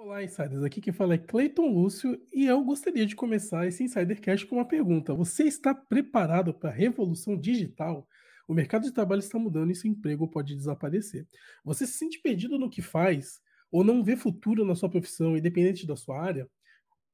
Olá, insiders. Aqui quem fala é Cleiton Lúcio e eu gostaria de começar esse Insidercast com uma pergunta. Você está preparado para a revolução digital? O mercado de trabalho está mudando e seu emprego pode desaparecer. Você se sente perdido no que faz ou não vê futuro na sua profissão, independente da sua área?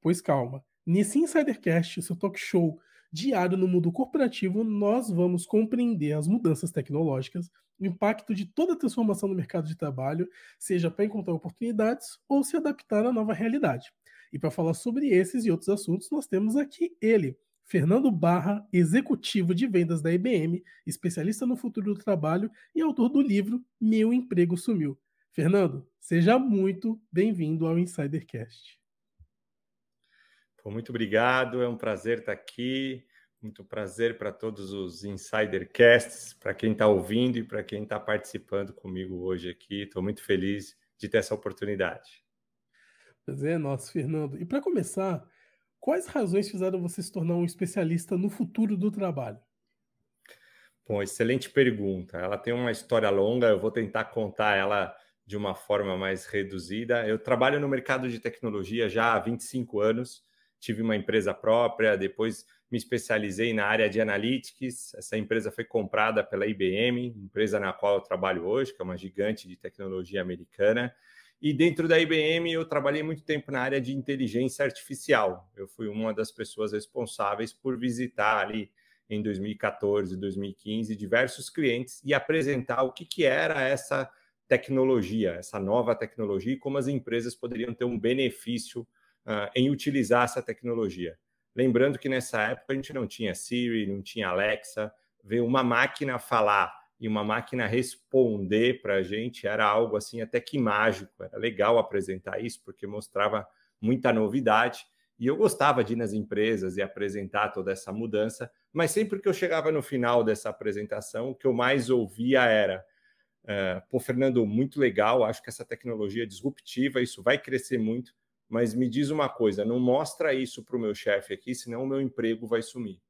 Pois calma. Nesse Insidercast, seu talk show diário no mundo corporativo, nós vamos compreender as mudanças tecnológicas, o impacto de toda a transformação no mercado de trabalho, seja para encontrar oportunidades ou se adaptar à nova realidade. E para falar sobre esses e outros assuntos, nós temos aqui ele, Fernando Barra, executivo de vendas da IBM, especialista no futuro do trabalho e autor do livro Meu Emprego Sumiu. Fernando, seja muito bem-vindo ao Insidercast. Pô, muito obrigado, é um prazer estar aqui. Muito prazer para todos os Insidercasts, para quem está ouvindo e para quem está participando comigo hoje aqui. Estou muito feliz de ter essa oportunidade. Pois é, nosso Fernando. E para começar, quais razões fizeram você se tornar um especialista no futuro do trabalho? Bom, excelente pergunta. Ela tem uma história longa, eu vou tentar contar ela de uma forma mais reduzida. Eu trabalho no mercado de tecnologia já há 25 anos tive uma empresa própria, depois me especializei na área de analytics. Essa empresa foi comprada pela IBM, empresa na qual eu trabalho hoje, que é uma gigante de tecnologia americana. E dentro da IBM eu trabalhei muito tempo na área de inteligência artificial. Eu fui uma das pessoas responsáveis por visitar ali em 2014, 2015 diversos clientes e apresentar o que, que era essa tecnologia, essa nova tecnologia e como as empresas poderiam ter um benefício uh, em utilizar essa tecnologia. Lembrando que nessa época a gente não tinha Siri, não tinha Alexa, ver uma máquina falar e uma máquina responder para a gente era algo assim até que mágico. Era legal apresentar isso porque mostrava muita novidade. E eu gostava de ir nas empresas e apresentar toda essa mudança, mas sempre que eu chegava no final dessa apresentação, o que eu mais ouvia era: uh, pô, Fernando, muito legal, acho que essa tecnologia é disruptiva, isso vai crescer muito, mas me diz uma coisa, não mostra isso para o meu chefe aqui, senão o meu emprego vai sumir.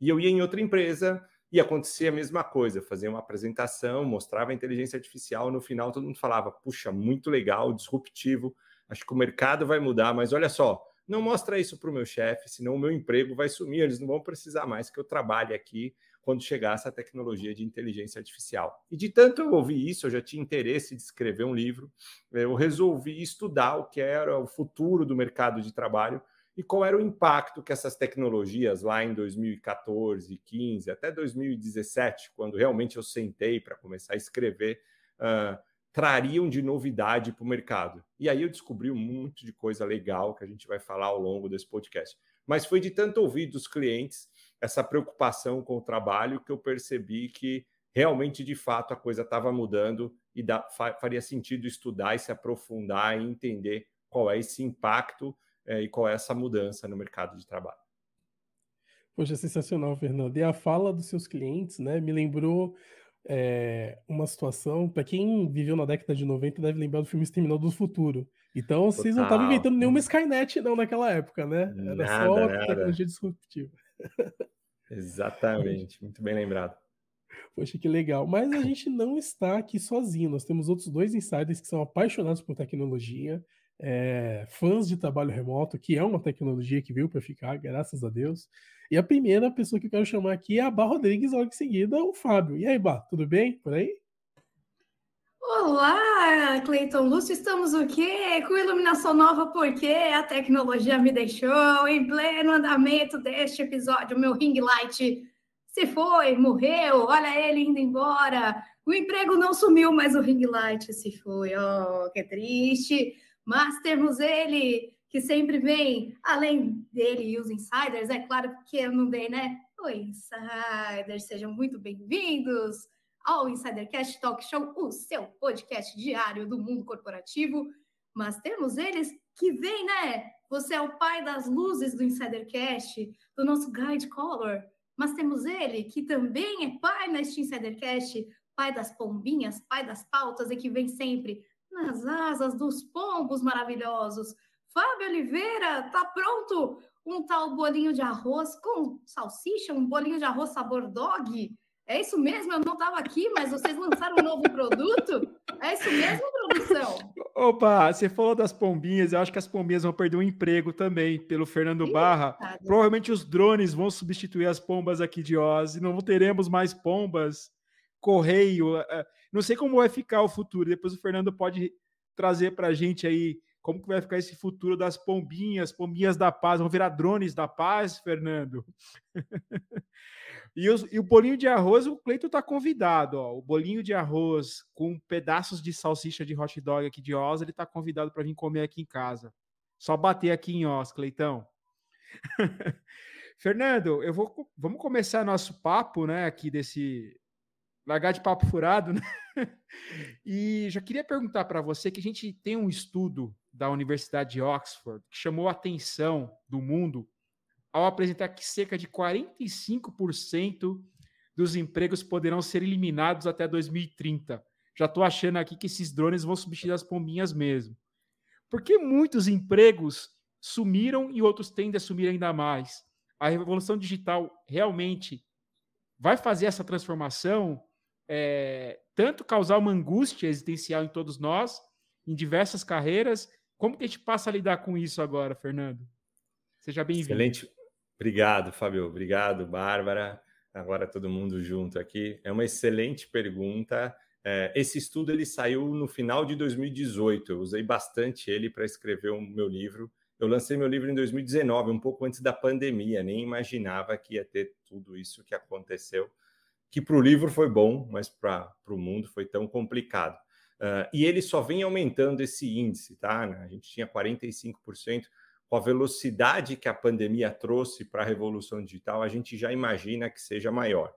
E eu ia em outra empresa e acontecia a mesma coisa, fazia uma apresentação, mostrava a inteligência artificial, no final todo mundo falava: "Puxa, muito legal, disruptivo, acho que o mercado vai mudar, mas olha só, não mostra isso para o meu chefe, senão o meu emprego vai sumir, eles não vão precisar mais que eu trabalhe aqui quando chegasse a tecnologia de inteligência artificial. E de tanto eu ouvir isso, eu já tinha interesse de escrever um livro, eu resolvi estudar o que era o futuro do mercado de trabalho e qual era o impacto que essas tecnologias lá em 2014, 15, até 2017, quando realmente eu sentei para começar a escrever, uh, trariam de novidade para o mercado. E aí eu descobri um monte de coisa legal que a gente vai falar ao longo desse podcast. Mas foi de tanto ouvir dos clientes essa preocupação com o trabalho que eu percebi que realmente, de fato, a coisa estava mudando e da, faria sentido estudar e se aprofundar e entender qual é esse impacto é, e qual é essa mudança no mercado de trabalho. Poxa, sensacional, Fernando. E a fala dos seus clientes, né, me lembrou é, uma situação. Para quem viveu na década de 90, deve lembrar do filme Exterminador do Futuro. Então, Total. vocês não estavam inventando nenhuma uhum. Skynet, não, naquela época, né? Era nada, só a tecnologia disruptiva. Exatamente, muito bem lembrado. Poxa, que legal. Mas a gente não está aqui sozinho. Nós temos outros dois insiders que são apaixonados por tecnologia, é, fãs de trabalho remoto, que é uma tecnologia que veio para ficar, graças a Deus. E a primeira pessoa que eu quero chamar aqui é a Bar Rodrigues, logo em seguida, o Fábio. E aí, Bar, tudo bem por aí? Olá, Cleiton Lúcio, estamos o quê? Com iluminação nova porque a tecnologia me deixou em pleno andamento deste episódio. Meu ring light se foi, morreu, olha ele indo embora. O emprego não sumiu, mas o ring light se foi. Oh, que triste. Mas temos ele, que sempre vem, além dele e os insiders, é claro, porque eu não dei, né? Oi, insiders, sejam muito bem-vindos ao Insidercast Talk Show, o seu podcast diário do mundo corporativo. Mas temos eles que vêm, né? Você é o pai das luzes do Insidercast, do nosso Guide Color. Mas temos ele que também é pai neste Insidercast, pai das pombinhas, pai das pautas e que vem sempre nas asas dos pombos maravilhosos. Fábio Oliveira, tá pronto? Um tal bolinho de arroz com salsicha, um bolinho de arroz sabor dog. É isso mesmo? Eu não estava aqui, mas vocês lançaram um novo produto? É isso mesmo, produção? Opa, você falou das pombinhas, eu acho que as pombinhas vão perder o um emprego também pelo Fernando Barra. Verdade. Provavelmente os drones vão substituir as pombas aqui de Oz e não teremos mais pombas, correio. Eh, eh, não sei como vai ficar o futuro. Depois o Fernando pode trazer para a gente aí como que vai ficar esse futuro das pombinhas, pombinhas da paz. Vão virar drones da paz, Fernando? E, os, e, o bolinho de arroz, o Cleiton tá convidado, ó. O bolinho de arroz com pedaços de salsicha de hot dog aqui de Oz, ele tá convidado para vir comer aqui em casa. Só bater aqui em Oz, Cleitão. Fernando, eu vou, vamos começar nosso papo, né, aqui desse largar de papo furado, né? E já queria perguntar para você que a gente tem um estudo da Universidade de Oxford que chamou a atenção do mundo ao apresentar que cerca de 45% dos empregos poderão ser eliminados até 2030. Já estou achando aqui que esses drones vão substituir as pombinhas mesmo. Porque muitos empregos sumiram e outros tendem a sumir ainda mais. A revolução digital realmente vai fazer essa transformação é, tanto causar uma angústia existencial em todos nós, em diversas carreiras. Como que a gente passa a lidar com isso agora, Fernando? Seja bem-vindo. Excelente, Obrigado, Fábio. Obrigado, Bárbara. Agora todo mundo junto aqui. É uma excelente pergunta. É, esse estudo ele saiu no final de 2018. Eu usei bastante ele para escrever o meu livro. Eu lancei meu livro em 2019, um pouco antes da pandemia. Nem imaginava que ia ter tudo isso que aconteceu. Que para o livro foi bom, mas para o mundo foi tão complicado. Ah, e ele só vem aumentando esse índice, tá? A gente tinha 45% com a velocidade que a pandemia trouxe para a revolução digital, a gente já imagina que seja maior.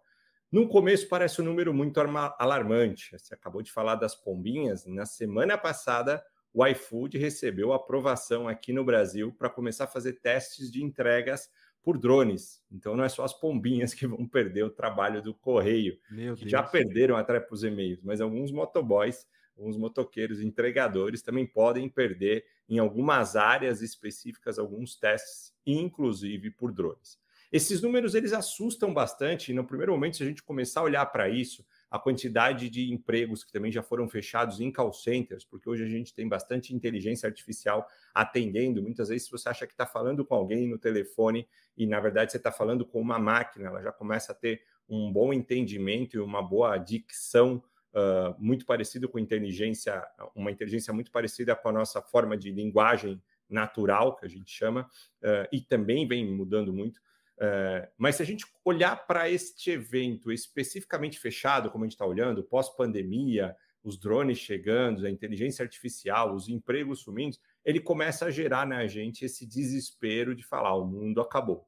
No começo parece um número muito alarmante. Você acabou de falar das pombinhas. Na semana passada, o iFood recebeu aprovação aqui no Brasil para começar a fazer testes de entregas por drones. Então não é só as pombinhas que vão perder o trabalho do correio, Meu que Deus já perderam até para os e-mails, mas alguns motoboys alguns motoqueiros, entregadores também podem perder em algumas áreas específicas alguns testes, inclusive por drones. Esses números eles assustam bastante. E no primeiro momento, se a gente começar a olhar para isso, a quantidade de empregos que também já foram fechados em call centers, porque hoje a gente tem bastante inteligência artificial atendendo. Muitas vezes, se você acha que está falando com alguém no telefone e na verdade você está falando com uma máquina, ela já começa a ter um bom entendimento e uma boa dicção uh, muito parecido com inteligência, uma inteligência muito parecida com a nossa forma de linguagem natural, que a gente chama, uh, e também vem mudando muito. Uh, mas se a gente olhar para este evento especificamente fechado, como a gente está olhando, pós-pandemia, os drones chegando, a inteligência artificial, os empregos sumindo, ele começa a gerar na gente esse desespero de falar: o mundo acabou.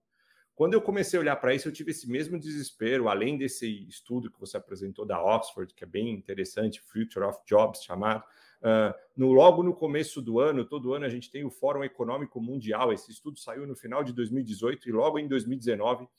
Quando eu comecei a olhar para isso, eu tive esse mesmo desespero, além desse estudo que você apresentou da Oxford, que é bem interessante, Future of Jobs chamado. Uh, no, logo no começo do ano, todo ano a gente tem o Fórum Econômico Mundial. Esse estudo saiu no final de 2018 e logo em 2019 uh,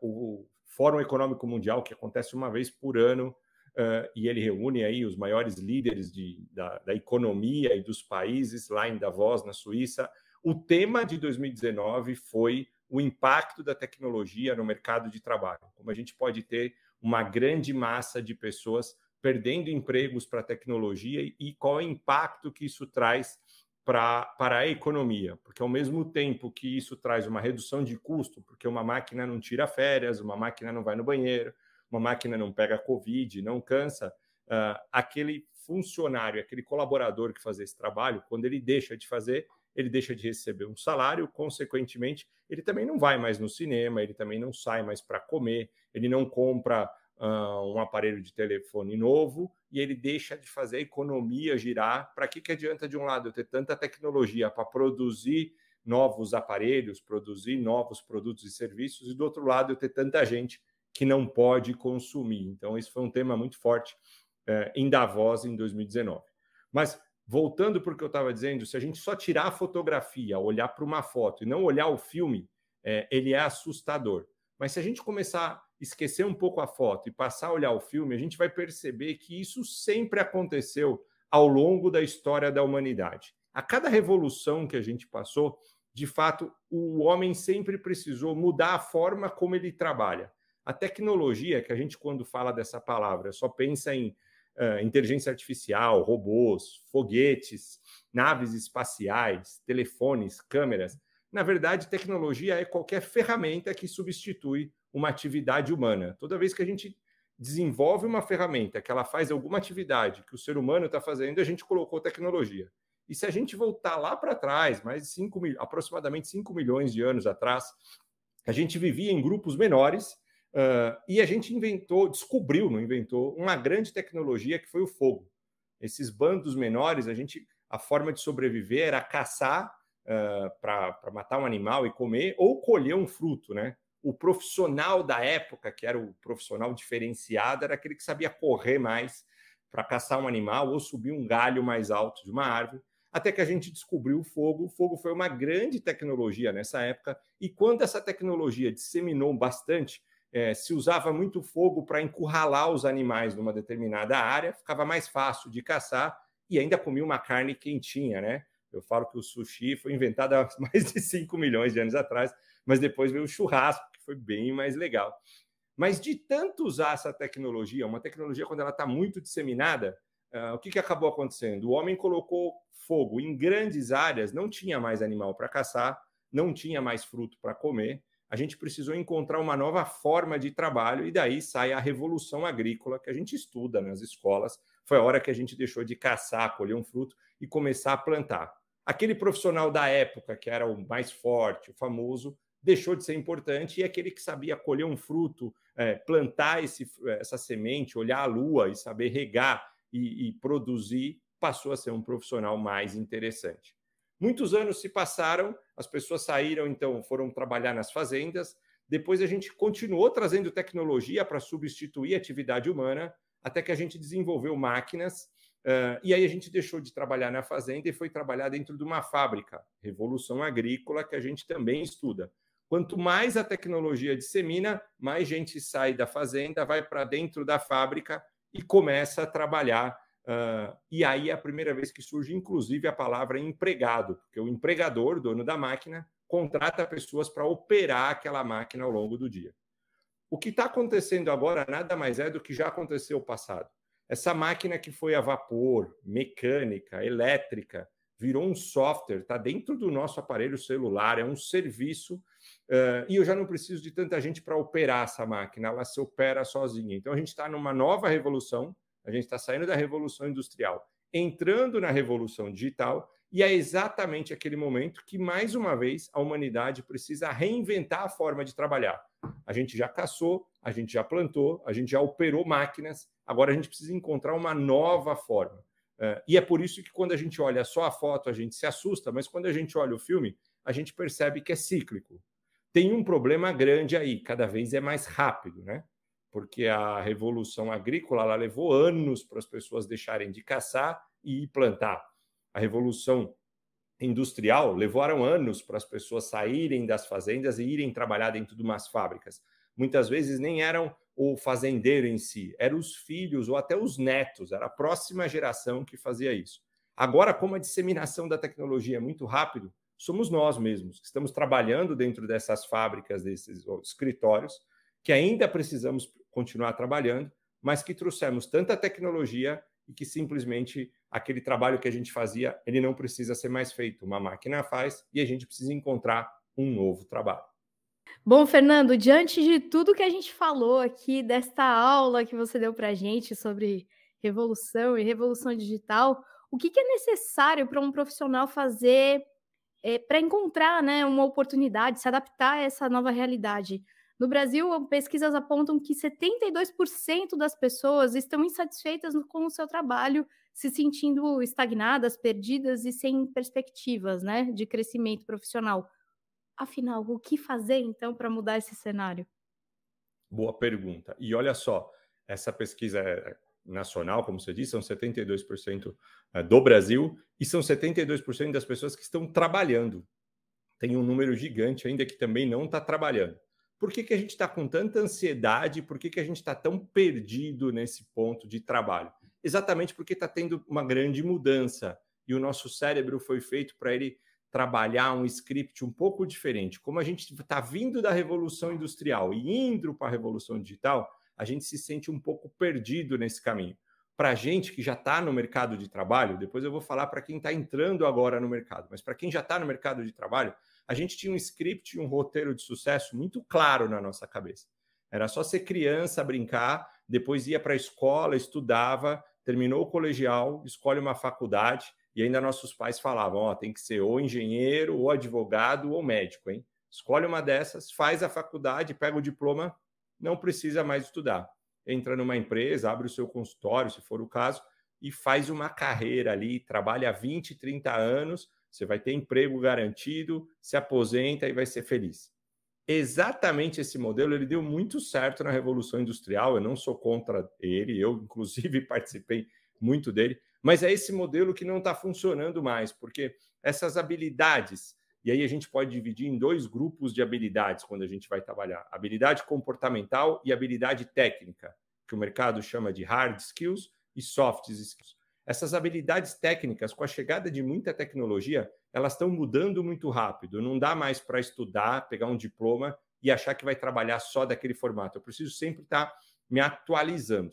o Fórum Econômico Mundial, que acontece uma vez por ano, Uh, e ele reúne aí os maiores líderes de, da, da, economia e dos países lá em Davos, na Suíça. O tema de 2019 foi o impacto da tecnologia no mercado de trabalho, como a gente pode ter uma grande massa de pessoas perdendo empregos para a tecnologia e qual é o impacto que isso traz para para a economia, porque ao mesmo tempo que isso traz uma redução de custo, porque uma máquina não tira férias, uma máquina não vai no banheiro, uma máquina não pega Covid, não cansa, uh, aquele funcionário, aquele colaborador que faz esse trabalho, quando ele deixa de fazer, ele deixa de receber um salário, consequentemente, ele também não vai mais no cinema, ele também não sai mais para comer, ele não compra uh, um aparelho de telefone novo e ele deixa de fazer a economia girar. Para que, que adianta, de um lado, eu ter tanta tecnologia para produzir novos aparelhos, produzir novos produtos e serviços, e do outro lado, eu ter tanta gente que não pode consumir? Então, esse foi um tema muito forte uh, em Davos em 2019. Mas voltando para o que eu estava dizendo, se a gente só tirar a fotografia, olhar para uma foto e não olhar o filme, é, ele é assustador. Mas se a gente começar a esquecer um pouco a foto e passar a olhar o filme, a gente vai perceber que isso sempre aconteceu ao longo da história da humanidade. A cada revolução que a gente passou, de fato, o homem sempre precisou mudar a forma como ele trabalha. A tecnologia, que a gente, quando fala dessa palavra, só pensa em uh, inteligência artificial, robôs, foguetes, naves espaciais, telefones, câmeras. Na verdade, tecnologia é qualquer ferramenta que substitui uma atividade humana. Toda vez que a gente desenvolve uma ferramenta que ela faz alguma atividade que o ser humano está fazendo, a gente colocou tecnologia. E se a gente voltar lá para trás, mais de 5, aproximadamente 5 milhões de anos atrás, a gente vivia em grupos menores Uh, e a gente inventou, descobriu, não inventou, uma grande tecnologia que foi o fogo. Esses bandos menores, a gente, a forma de sobreviver era caçar uh, ah, para matar um animal e comer, ou colher um fruto, né? O profissional da época, que era o profissional diferenciado, era aquele que sabia correr mais para caçar um animal ou subir um galho mais alto de uma árvore até que a gente descobriu o fogo. O fogo foi uma grande tecnologia nessa época, e quando essa tecnologia disseminou bastante, é, se usava muito fogo para encurralar os animais numa determinada área, ficava mais fácil de caçar e ainda comia uma carne quentinha, né? Eu falo que o sushi foi inventado há mais de 5 milhões de anos atrás, mas depois veio o churrasco, que foi bem mais legal. Mas de tanto usar essa tecnologia, uma tecnologia quando ela está muito disseminada, uh, o que, que acabou acontecendo? O homem colocou fogo em grandes áreas, não tinha mais animal para caçar, não tinha mais fruto para comer, a gente precisou encontrar uma nova forma de trabalho, e daí sai a revolução agrícola que a gente estuda nas escolas. Foi a hora que a gente deixou de caçar, colher um fruto e começar a plantar. Aquele profissional da época, que era o mais forte, o famoso, deixou de ser importante e é aquele que sabia colher um fruto, é, plantar esse, essa semente, olhar a lua e saber regar e, e produzir, passou a ser um profissional mais interessante. Muitos anos se passaram, as pessoas saíram, então foram trabalhar nas fazendas. Depois a gente continuou trazendo tecnologia para substituir a atividade humana, até que a gente desenvolveu máquinas. Uh, e aí a gente deixou de trabalhar na fazenda e foi trabalhar dentro de uma fábrica, revolução agrícola, que a gente também estuda. Quanto mais a tecnologia dissemina, mais gente sai da fazenda, vai para dentro da fábrica e começa a trabalhar Uh, e aí é a primeira vez que surge, inclusive, a palavra empregado, porque o empregador, dono da máquina, contrata pessoas para operar aquela máquina ao longo do dia. O que está acontecendo agora nada mais é do que já aconteceu no passado. Essa máquina que foi a vapor, mecânica, elétrica, virou um software, está dentro do nosso aparelho celular, é um serviço, uh, e eu já não preciso de tanta gente para operar essa máquina, ela se opera sozinha. Então a gente está numa nova revolução a gente está saindo da revolução industrial, entrando na revolução digital, e é exatamente aquele momento que, mais uma vez, a humanidade precisa reinventar a forma de trabalhar. A gente já caçou, a gente já plantou, a gente já operou máquinas, agora a gente precisa encontrar uma nova forma. É, e é por isso que, quando a gente olha só a foto, a gente se assusta, mas quando a gente olha o filme, a gente percebe que é cíclico. Tem um problema grande aí, cada vez é mais rápido, né? porque a revolução agrícola ela levou anos para as pessoas deixarem de caçar e plantar. A revolução industrial levou anos para as pessoas saírem das fazendas e irem trabalhar dentro de umas fábricas. Muitas vezes nem eram o fazendeiro em si, eram os filhos ou até os netos, era a próxima geração que fazia isso. Agora, como a disseminação da tecnologia é muito rápido, somos nós mesmos que estamos trabalhando dentro dessas fábricas, desses escritórios, que ainda precisamos continuar trabalhando, mas que trouxemos tanta tecnologia e que simplesmente aquele trabalho que a gente fazia, ele não precisa ser mais feito, uma máquina faz e a gente precisa encontrar um novo trabalho. Bom, Fernando, diante de tudo que a gente falou aqui, desta aula que você deu para a gente sobre revolução e revolução digital, o que, que é necessário para um profissional fazer é, eh, para encontrar né, uma oportunidade, se adaptar a essa nova realidade? No Brasil, pesquisas apontam que 72% das pessoas estão insatisfeitas com o seu trabalho, se sentindo estagnadas, perdidas e sem perspectivas né, de crescimento profissional. Afinal, o que fazer então para mudar esse cenário? Boa pergunta. E olha só, essa pesquisa é, é nacional, como você disse, são 72% é, do Brasil e são 72% das pessoas que estão trabalhando. Tem um número gigante ainda que também não está trabalhando por que, que a gente está com tanta ansiedade, por que, que a gente está tão perdido nesse ponto de trabalho? Exatamente porque está tendo uma grande mudança e o nosso cérebro foi feito para ele trabalhar um script um pouco diferente. Como a gente está vindo da revolução industrial e indo para a revolução digital, a gente se sente um pouco perdido nesse caminho. Para a gente que já está no mercado de trabalho, depois eu vou falar para quem está entrando agora no mercado, mas para quem já está no mercado de trabalho, a gente tinha um script e um roteiro de sucesso muito claro na nossa cabeça. Era só ser criança, brincar, depois ia para a escola, estudava, terminou o colegial, escolhe uma faculdade, e ainda nossos pais falavam: ó, oh, tem que ser ou engenheiro, ou advogado, ou médico, hein? Escolhe uma dessas, faz a faculdade, pega o diploma, não precisa mais estudar. Entra numa empresa, abre o seu consultório, se for o caso, e faz uma carreira ali, trabalha 20, 30 anos você vai ter emprego garantido, se aposenta e vai ser feliz. Exatamente esse modelo ele deu muito certo na Revolução Industrial. Eu não sou contra ele, eu, inclusive, participei muito dele, mas é esse modelo que não está funcionando mais, porque essas habilidades, e aí a gente pode dividir em dois grupos de habilidades quando a gente vai trabalhar: habilidade comportamental e habilidade técnica, que o mercado chama de hard skills e soft skills essas habilidades técnicas, com a chegada de muita tecnologia, elas estão mudando muito rápido. Não dá mais para estudar, pegar um diploma e achar que vai trabalhar só daquele formato. Eu preciso sempre estar tá me atualizando.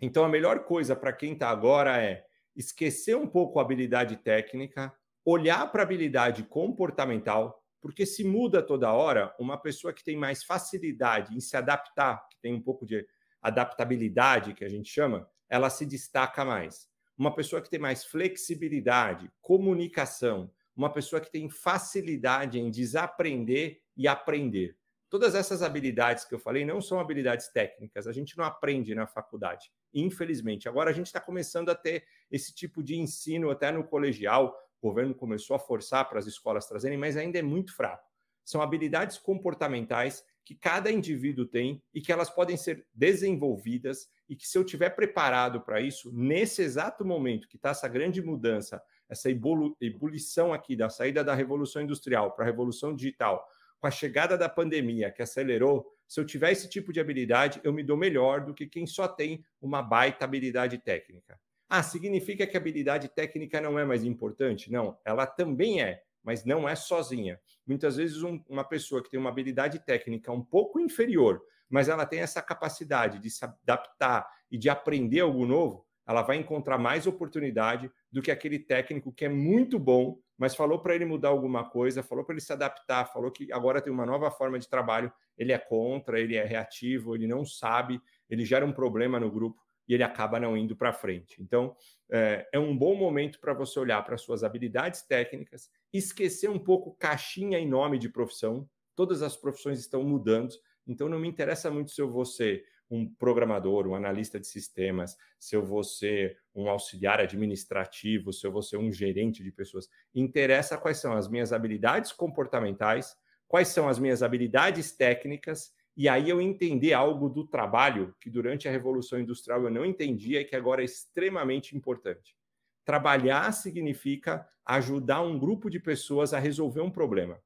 Então, a melhor coisa para quem está agora é esquecer um pouco a habilidade técnica, olhar para a habilidade comportamental, porque se muda toda hora, uma pessoa que tem mais facilidade em se adaptar, que tem um pouco de adaptabilidade, que a gente chama, ela se destaca mais uma pessoa que tem mais flexibilidade, comunicação, uma pessoa que tem facilidade em desaprender e aprender. Todas essas habilidades que eu falei não são habilidades técnicas, a gente não aprende na faculdade, infelizmente. Agora a gente está começando a ter esse tipo de ensino até no colegial, o governo começou a forçar para as escolas trazerem, mas ainda é muito fraco. São habilidades comportamentais que cada indivíduo tem e que elas podem ser desenvolvidas e que se eu tiver preparado para isso, nesse exato momento que está essa grande mudança, essa ebulição aqui da saída da revolução industrial para a revolução digital, com a chegada da pandemia que acelerou, se eu tiver esse tipo de habilidade, eu me dou melhor do que quem só tem uma baita habilidade técnica. Ah, significa que a habilidade técnica não é mais importante? Não, ela também é mas não é sozinha. Muitas vezes, um, uma pessoa que tem uma habilidade técnica um pouco inferior, mas ela tem essa capacidade de se adaptar e de aprender algo novo, ela vai encontrar mais oportunidade do que aquele técnico que é muito bom, mas falou para ele mudar alguma coisa, falou para ele se adaptar, falou que agora tem uma nova forma de trabalho, ele é contra, ele é reativo, ele não sabe, ele gera um problema no grupo e ele acaba não indo para frente. Então, é, é, um bom momento para você olhar para suas habilidades técnicas esquecer um pouco caixinha em nome de profissão. Todas as profissões estão mudando, então não me interessa muito se eu vou ser um programador, um analista de sistemas, se eu vou ser um auxiliar administrativo, se eu vou ser um gerente de pessoas. Interessa quais são as minhas habilidades comportamentais, quais são as minhas habilidades técnicas, e aí eu entender algo do trabalho que durante a Revolução Industrial eu não entendia e que agora é extremamente importante. Trabalhar significa ajudar um grupo de pessoas a resolver um problema.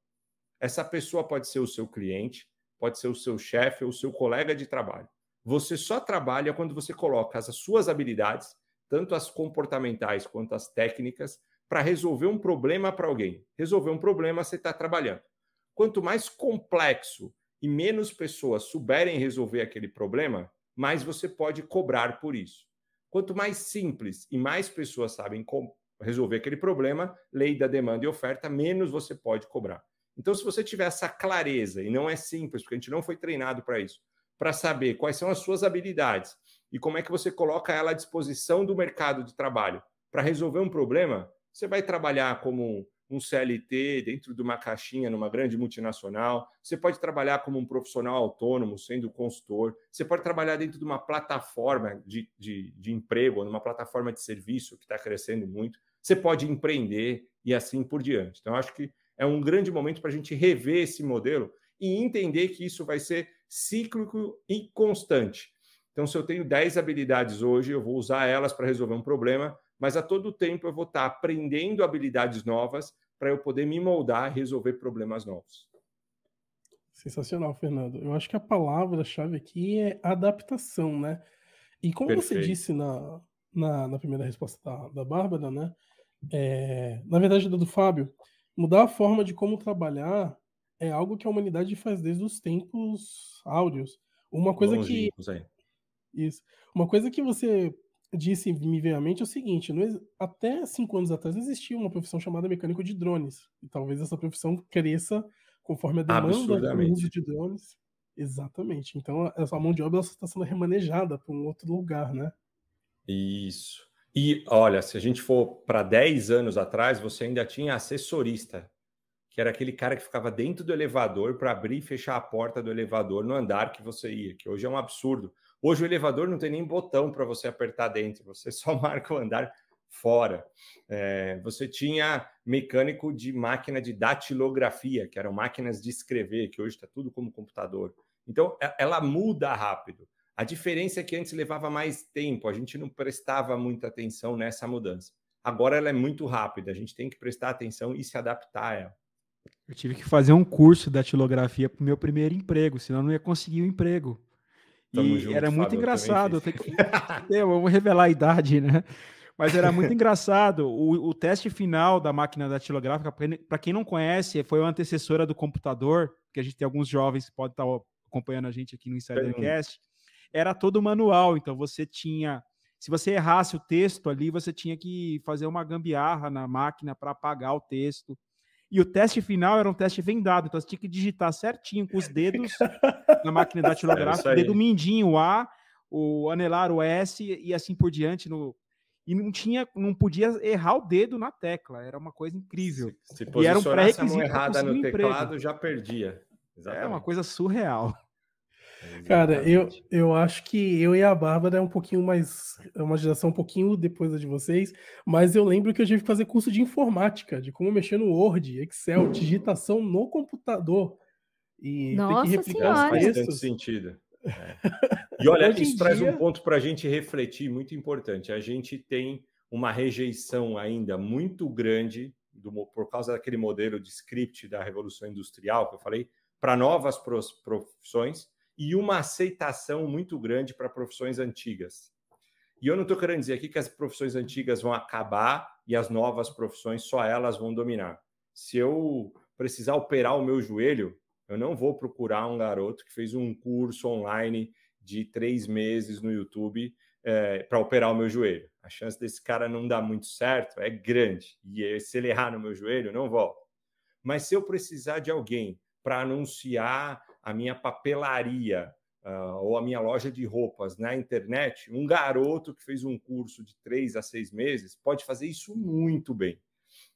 Essa pessoa pode ser o seu cliente, pode ser o seu chefe ou o seu colega de trabalho. Você só trabalha quando você coloca as suas habilidades, tanto as comportamentais quanto as técnicas, para resolver um problema para alguém. Resolver um problema, você está trabalhando. Quanto mais complexo e menos pessoas souberem resolver aquele problema, mais você pode cobrar por isso. Quanto mais simples e mais pessoas sabem resolver aquele problema, lei da demanda e oferta, menos você pode cobrar. Então, se você tiver essa clareza, e não é simples, porque a gente não foi treinado para isso, para saber quais são as suas habilidades e como é que você coloca ela à disposição do mercado de trabalho para resolver um problema, você vai trabalhar como um CLT dentro de uma caixinha numa grande multinacional, você pode trabalhar como um profissional autônomo, sendo consultor, você pode trabalhar dentro de uma plataforma de, de, de emprego, numa plataforma de serviço que está crescendo muito você pode empreender e assim por diante. Então, acho que é um grande momento para a gente rever esse modelo e entender que isso vai ser cíclico e constante. Então, se eu tenho 10 habilidades hoje, eu vou usar elas para resolver um problema, mas a todo tempo eu vou estar tá aprendendo habilidades novas para eu poder me moldar e resolver problemas novos. Sensacional, Fernando. Eu acho que a palavra-chave aqui é adaptação, né? E como Perfeito. você disse na, na, na primeira resposta da, da Bárbara, né? é, na verdade, do Fábio, mudar a forma de como trabalhar é algo que a humanidade faz desde os tempos áureos. Uma coisa Longe, que. É. Isso. Uma coisa que você disse me veio à mente é o seguinte: não, até cinco anos atrás existia uma profissão chamada mecânico de drones. E talvez essa profissão cresça conforme a demanda do uso de drones. Exatamente. Então, a mão de obra está sendo remanejada para um outro lugar, né? Isso. E olha, se a gente for para 10 anos atrás, você ainda tinha assessorista, que era aquele cara que ficava dentro do elevador para abrir e fechar a porta do elevador no andar que você ia, que hoje é um absurdo. Hoje o elevador não tem nem botão para você apertar dentro, você só marca o andar fora. É, você tinha mecânico de máquina de datilografia, que eram máquinas de escrever, que hoje está tudo como computador. Então, é, ela muda rápido. A diferença é que antes levava mais tempo, a gente não prestava muita atenção nessa mudança. Agora ela é muito rápida, a gente tem que prestar atenção e se adaptar a ela. Eu tive que fazer um curso da tilografia para o meu primeiro emprego, senão eu não ia conseguir o um emprego. Tamo e junto, era muito Fábio, engraçado. Eu, que... eu vou revelar a idade, né? Mas era muito engraçado. O, o, teste final da máquina datilográfica, para quem não conhece, foi a antecessora do computador, que a gente tem alguns jovens que podem estar tá, acompanhando a gente aqui no Insidercast era todo manual, então você tinha. Se você errasse o texto ali, você tinha que fazer uma gambiarra na máquina para apagar o texto. E o teste final era um teste vendado, então você tinha que digitar certinho com os dedos na máquina datilográfica, é dedo mindinho o A, o anelar o S e assim por diante no e não tinha, não podia errar o dedo na tecla, era uma coisa incrível. Se, se e era um pré-requisito errada no teclado, emprego. já perdia. Exatamente. É uma coisa surreal. Cara, eu, eu acho que eu e a Bárbara é um pouquinho mais. É uma geração um pouquinho depois da de vocês, mas eu lembro que eu tive que fazer curso de informática, de como mexer no Word, Excel, digitação no computador. E Nossa ter que replicar senhora. Faz tanto sentido. É. E olha, isso dia... traz um ponto para a gente refletir muito importante. A gente tem uma rejeição ainda muito grande do, por causa daquele modelo de script da Revolução Industrial que eu falei, para novas profissões e uma aceitação muito grande para profissões antigas. E eu não estou querendo dizer aqui que as profissões antigas vão acabar e as novas profissões só elas vão dominar. Se eu precisar operar o meu joelho, eu não vou procurar um garoto que fez um curso online de três meses no YouTube é, eh, para operar o meu joelho. A chance desse cara não dar muito certo é grande. E é, se ele errar no meu joelho, não volto. Mas se eu precisar de alguém para anunciar a minha papelaria uh, ou a minha loja de roupas na internet, um garoto que fez um curso de três a seis meses pode fazer isso muito bem.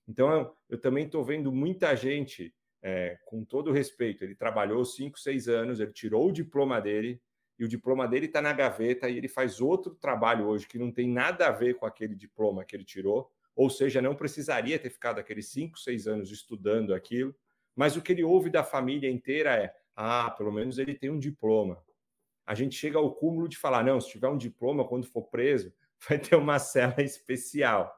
Então, eu, eu também estou vendo muita gente, é, com todo respeito, ele trabalhou cinco, seis anos, ele tirou o diploma dele, e o diploma dele está na gaveta e ele faz outro trabalho hoje que não tem nada a ver com aquele diploma que ele tirou, ou seja, não precisaria ter ficado aqueles cinco, seis anos estudando aquilo, mas o que ele ouve da família inteira é: ah, pelo menos ele tem um diploma. A gente chega ao cúmulo de falar: não, se tiver um diploma, quando for preso, vai ter uma cela especial.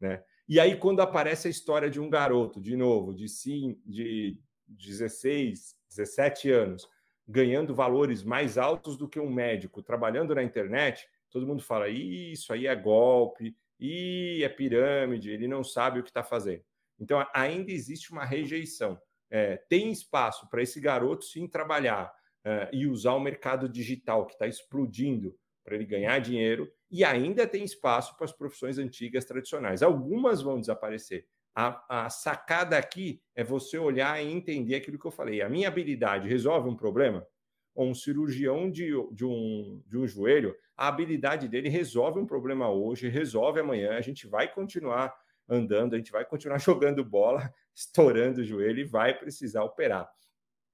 Né? E aí, quando aparece a história de um garoto, de novo, de, sim, de 16, 17 anos, ganhando valores mais altos do que um médico, trabalhando na internet, todo mundo fala: isso aí é golpe, e é pirâmide, ele não sabe o que está fazendo. Então, ainda existe uma rejeição é, tem espaço para esse garoto sim trabalhar é, e usar o mercado digital que está explodindo para ele ganhar dinheiro e ainda tem espaço para as profissões antigas tradicionais. Algumas vão desaparecer. A, a, sacada aqui é você olhar e entender aquilo que eu falei. A minha habilidade resolve um problema? Ou um cirurgião de, de, um, de um joelho, a habilidade dele resolve um problema hoje, resolve amanhã, a gente vai continuar andando, a gente vai continuar jogando bola, estourando o joelho e vai precisar operar.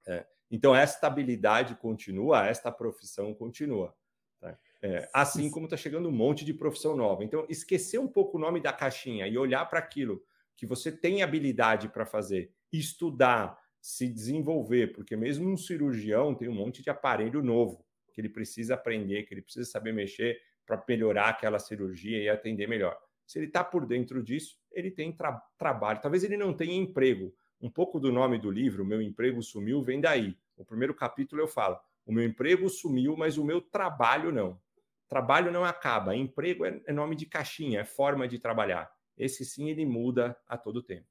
É. Então, esta habilidade continua, esta profissão continua. Tá? É, assim como está chegando um monte de profissão nova. Então, esquecer um pouco o nome da caixinha e olhar para aquilo que você tem habilidade para fazer, estudar, se desenvolver, porque mesmo um cirurgião tem um monte de aparelho novo que ele precisa aprender, que ele precisa saber mexer para melhorar aquela cirurgia e atender melhor. Se ele está por dentro disso, ele tem tra trabalho. Talvez ele não tenha emprego. Um pouco do nome do livro, Meu Emprego Sumiu, vem daí. O primeiro capítulo eu falo: O meu emprego sumiu, mas o meu trabalho não. Trabalho não acaba. Emprego é, é nome de caixinha, é forma de trabalhar. Esse sim ele muda a todo tempo.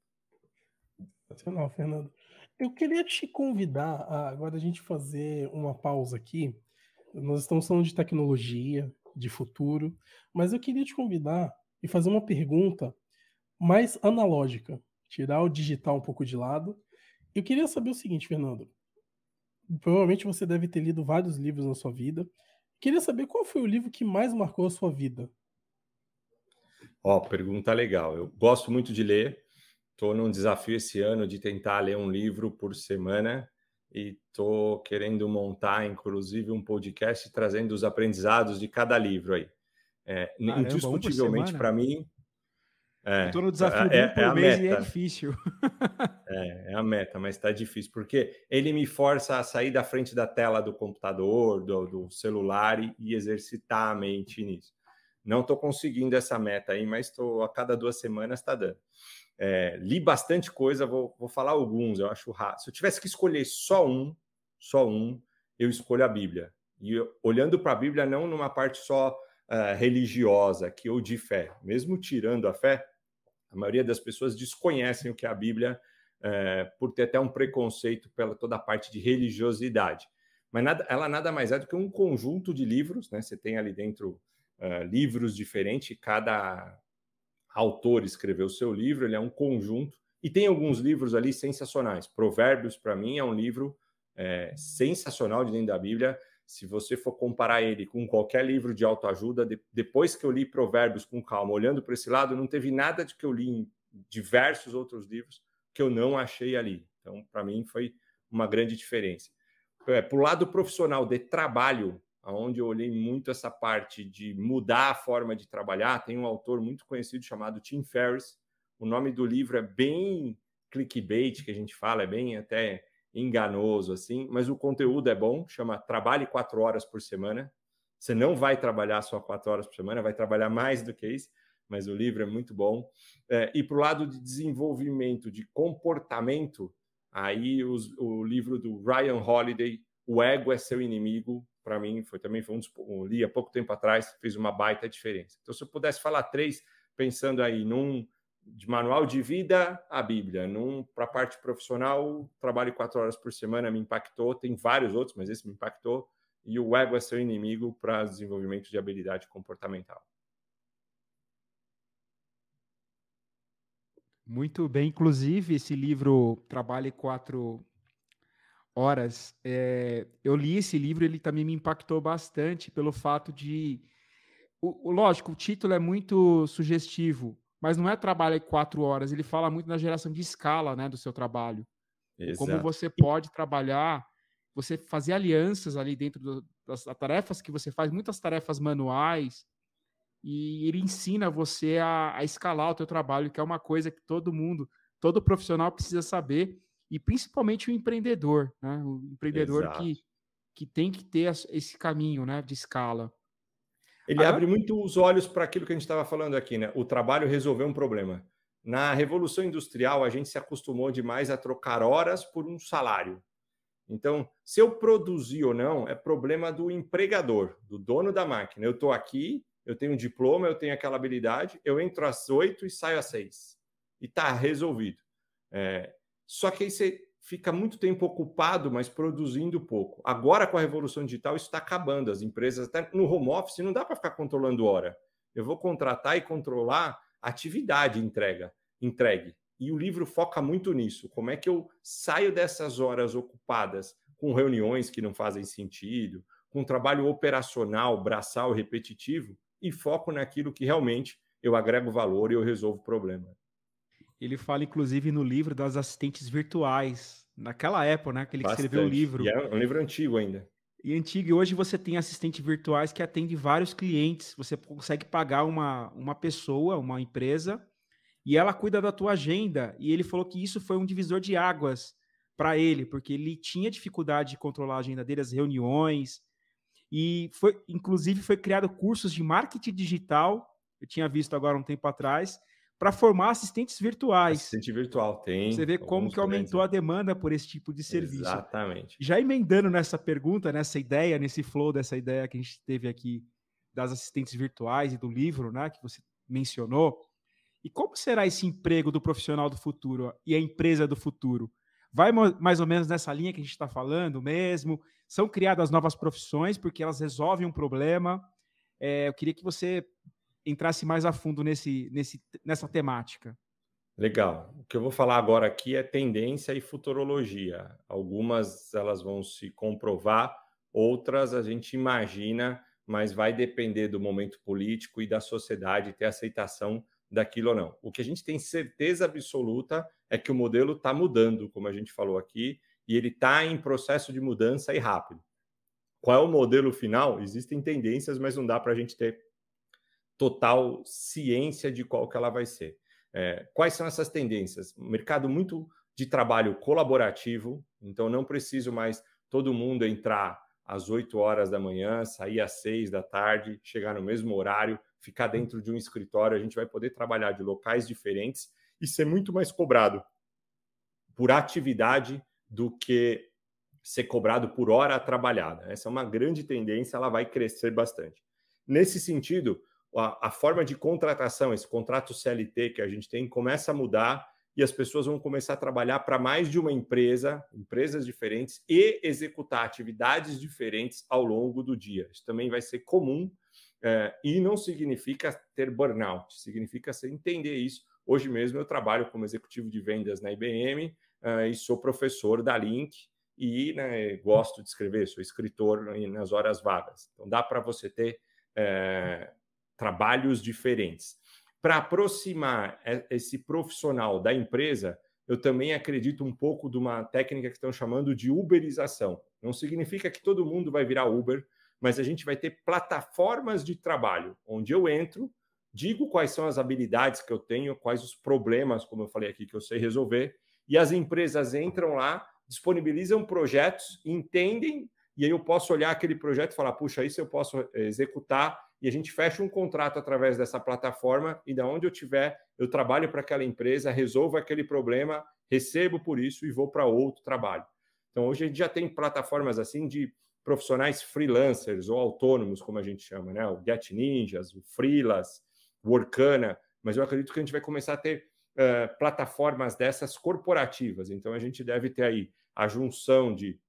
Sensacional, Fernando. Eu queria te convidar a, agora a gente fazer uma pausa aqui. Nós estamos falando de tecnologia, de futuro, mas eu queria te convidar e fazer uma pergunta mais analógica, tirar o digital um pouco de lado. Eu queria saber o seguinte, Fernando. Provavelmente você deve ter lido vários livros na sua vida. Queria saber qual foi o livro que mais marcou a sua vida. Ó, oh, pergunta legal. Eu gosto muito de ler. Estou num desafio esse ano de tentar ler um livro por semana e estou querendo montar, inclusive, um podcast trazendo os aprendizados de cada livro aí. É, Caramba, ah, é indiscutivelmente, para mim. É, Estou no desafio é, é por é a meta. e é difícil. é, é a meta, mas está difícil, porque ele me força a sair da frente da tela do computador, do, do celular e, e exercitar a mente nisso. Não estou conseguindo essa meta aí, mas estou a cada duas semanas está dando. É, li bastante coisa, vou, vou falar alguns, eu acho raro. Se eu tivesse que escolher só um, só um, eu escolho a Bíblia. E eu, olhando para a Bíblia, não numa parte só ah, religiosa aqui ou de fé, mesmo tirando a fé, a maioria das pessoas desconhecem o que é a Bíblia eh, por ter até um preconceito pela toda a parte de religiosidade. Mas nada, ela nada mais é do que um conjunto de livros, né? Você tem ali dentro uh, livros diferentes, cada autor escreveu seu livro, ele é um conjunto. E tem alguns livros ali sensacionais. Provérbios, para mim, é um livro é, sensacional de dentro da Bíblia se você for comparar ele com qualquer livro de autoajuda, de, depois que eu li Provérbios com calma, olhando para esse lado, não teve nada de que eu li em diversos outros livros que eu não achei ali. Então, para mim, foi uma grande diferença. É, para o lado profissional de trabalho, onde eu olhei muito essa parte de mudar a forma de trabalhar, tem um autor muito conhecido chamado Tim Ferriss. O nome do livro é bem clickbait, que a gente fala, é bem até enganoso assim, mas o conteúdo é bom, chama Trabalhe quatro horas por semana. Você não vai trabalhar só quatro horas por semana, vai trabalhar mais do que isso, mas o livro é muito bom. É, e para o lado de desenvolvimento de comportamento, aí os, o livro do Ryan Holiday, O Ego é Seu Inimigo, para mim foi também foi um dos, li há pouco tempo atrás, fez uma baita diferença. Então, se eu pudesse falar três, pensando aí num de manual de vida a Bíblia. Para a parte profissional, trabalho quatro horas por semana, me impactou. Tem vários outros, mas esse me impactou. E o ego é seu inimigo para desenvolvimento de habilidade comportamental. Muito bem. Inclusive, esse livro Trabalhe Quatro Horas, é... eu li esse livro, ele também me impactou bastante pelo fato de. O, lógico, o título é muito sugestivo, mas não é aí quatro horas. Ele fala muito na geração de escala né, do seu trabalho. Exato. Como você pode trabalhar, você fazer alianças ali dentro do, das tarefas que você faz, muitas tarefas manuais, e ele ensina você a, a escalar o teu trabalho, que é uma coisa que todo mundo, todo profissional precisa saber, e principalmente o empreendedor, né? O empreendedor que, que tem que ter esse caminho né, de escala. Ele Aham. abre muito os olhos para aquilo que a gente estava falando aqui, né? O trabalho resolveu um problema. Na Revolução Industrial, a gente se acostumou demais a trocar horas por um salário. Então, se eu produzir ou não, é problema do empregador, do dono da máquina. Eu estou aqui, eu tenho um diploma, eu tenho aquela habilidade, eu entro às oito e saio às seis. E está resolvido. É... Só que aí você fica muito tempo ocupado, mas produzindo pouco. Agora, com a revolução digital, isso está acabando. As empresas, até no home office, não dá para ficar controlando hora. Eu vou contratar e controlar atividade entrega, entregue. E o livro foca muito nisso. Como é que eu saio dessas horas ocupadas com reuniões que não fazem sentido, com trabalho operacional, braçal, repetitivo, e foco naquilo que realmente eu agrego valor e eu resolvo o problema. Ele fala, inclusive, no livro das assistentes virtuais, naquela época, né? Que ele Bastante. escreveu o livro. E é um livro antigo ainda. E antigo, e hoje você tem assistentes virtuais que atendem vários clientes. Você consegue pagar uma, uma pessoa, uma empresa, e ela cuida da tua agenda. E ele falou que isso foi um divisor de águas para ele, porque ele tinha dificuldade de controlar a agenda dele, as reuniões. E foi, inclusive, foi criado cursos de marketing digital. Eu tinha visto agora um tempo atrás, para formar assistentes virtuais. Assistente virtual tem. Você vê como que aumentou a demanda por esse tipo de serviço. Exatamente. Já emendando nessa pergunta, nessa ideia, nesse flow dessa ideia que a gente teve aqui das assistentes virtuais e do livro, né, que você mencionou. E como será esse emprego do profissional do futuro e a empresa do futuro? Vai mais ou menos nessa linha que a gente está falando mesmo? São criadas novas profissões porque elas resolvem um problema. É, eu queria que você entrasse mais a fundo nesse, nesse, nessa temática. Legal. O que eu vou falar agora aqui é tendência e futurologia. Algumas elas vão se comprovar, outras a gente imagina, mas vai depender do momento político e da sociedade ter aceitação daquilo ou não. O que a gente tem certeza absoluta é que o modelo está mudando, como a gente falou aqui, e ele está em processo de mudança e rápido. Qual é o modelo final? Existem tendências, mas não dá para a gente ter total ciência de qual que ela vai ser. É, quais são essas tendências? Mercado muito de trabalho colaborativo, então não preciso mais todo mundo entrar às 8 horas da manhã, sair às 6 da tarde, chegar no mesmo horário, ficar dentro de um escritório, a gente vai poder trabalhar de locais diferentes e ser muito mais cobrado por atividade do que ser cobrado por hora trabalhada. Essa é uma grande tendência, ela vai crescer bastante. Nesse sentido, a, a forma de contratação, esse contrato CLT que a gente tem, começa a mudar e as pessoas vão começar a trabalhar para mais de uma empresa, empresas diferentes, e executar atividades diferentes ao longo do dia. Isso também vai ser comum é, e não significa ter burnout, significa você entender isso. Hoje mesmo eu trabalho como executivo de vendas na IBM é, e sou professor da Link e né, gosto de escrever, sou escritor nas horas vagas. Então dá para você ter. É, trabalhos diferentes. Para aproximar esse profissional da empresa, eu também acredito um pouco de uma técnica que estão chamando de uberização. Não significa que todo mundo vai virar Uber, mas a gente vai ter plataformas de trabalho, onde eu entro, digo quais são as habilidades que eu tenho, quais os problemas, como eu falei aqui, que eu sei resolver, e as empresas entram lá, disponibilizam projetos, entendem, e aí eu posso olhar aquele projeto e falar: puxa, isso eu posso eh, executar e a gente fecha um contrato através dessa plataforma e da onde eu tiver, eu trabalho para aquela empresa, resolvo aquele problema, recebo por isso e vou para outro trabalho. Então hoje a gente já tem plataformas assim de profissionais freelancers ou autônomos, como a gente chama, né? O Get Ninjas, o Freelas, o Orkana, mas eu acredito que a gente vai começar a ter uh, plataformas dessas corporativas. Então a gente deve ter aí a junção de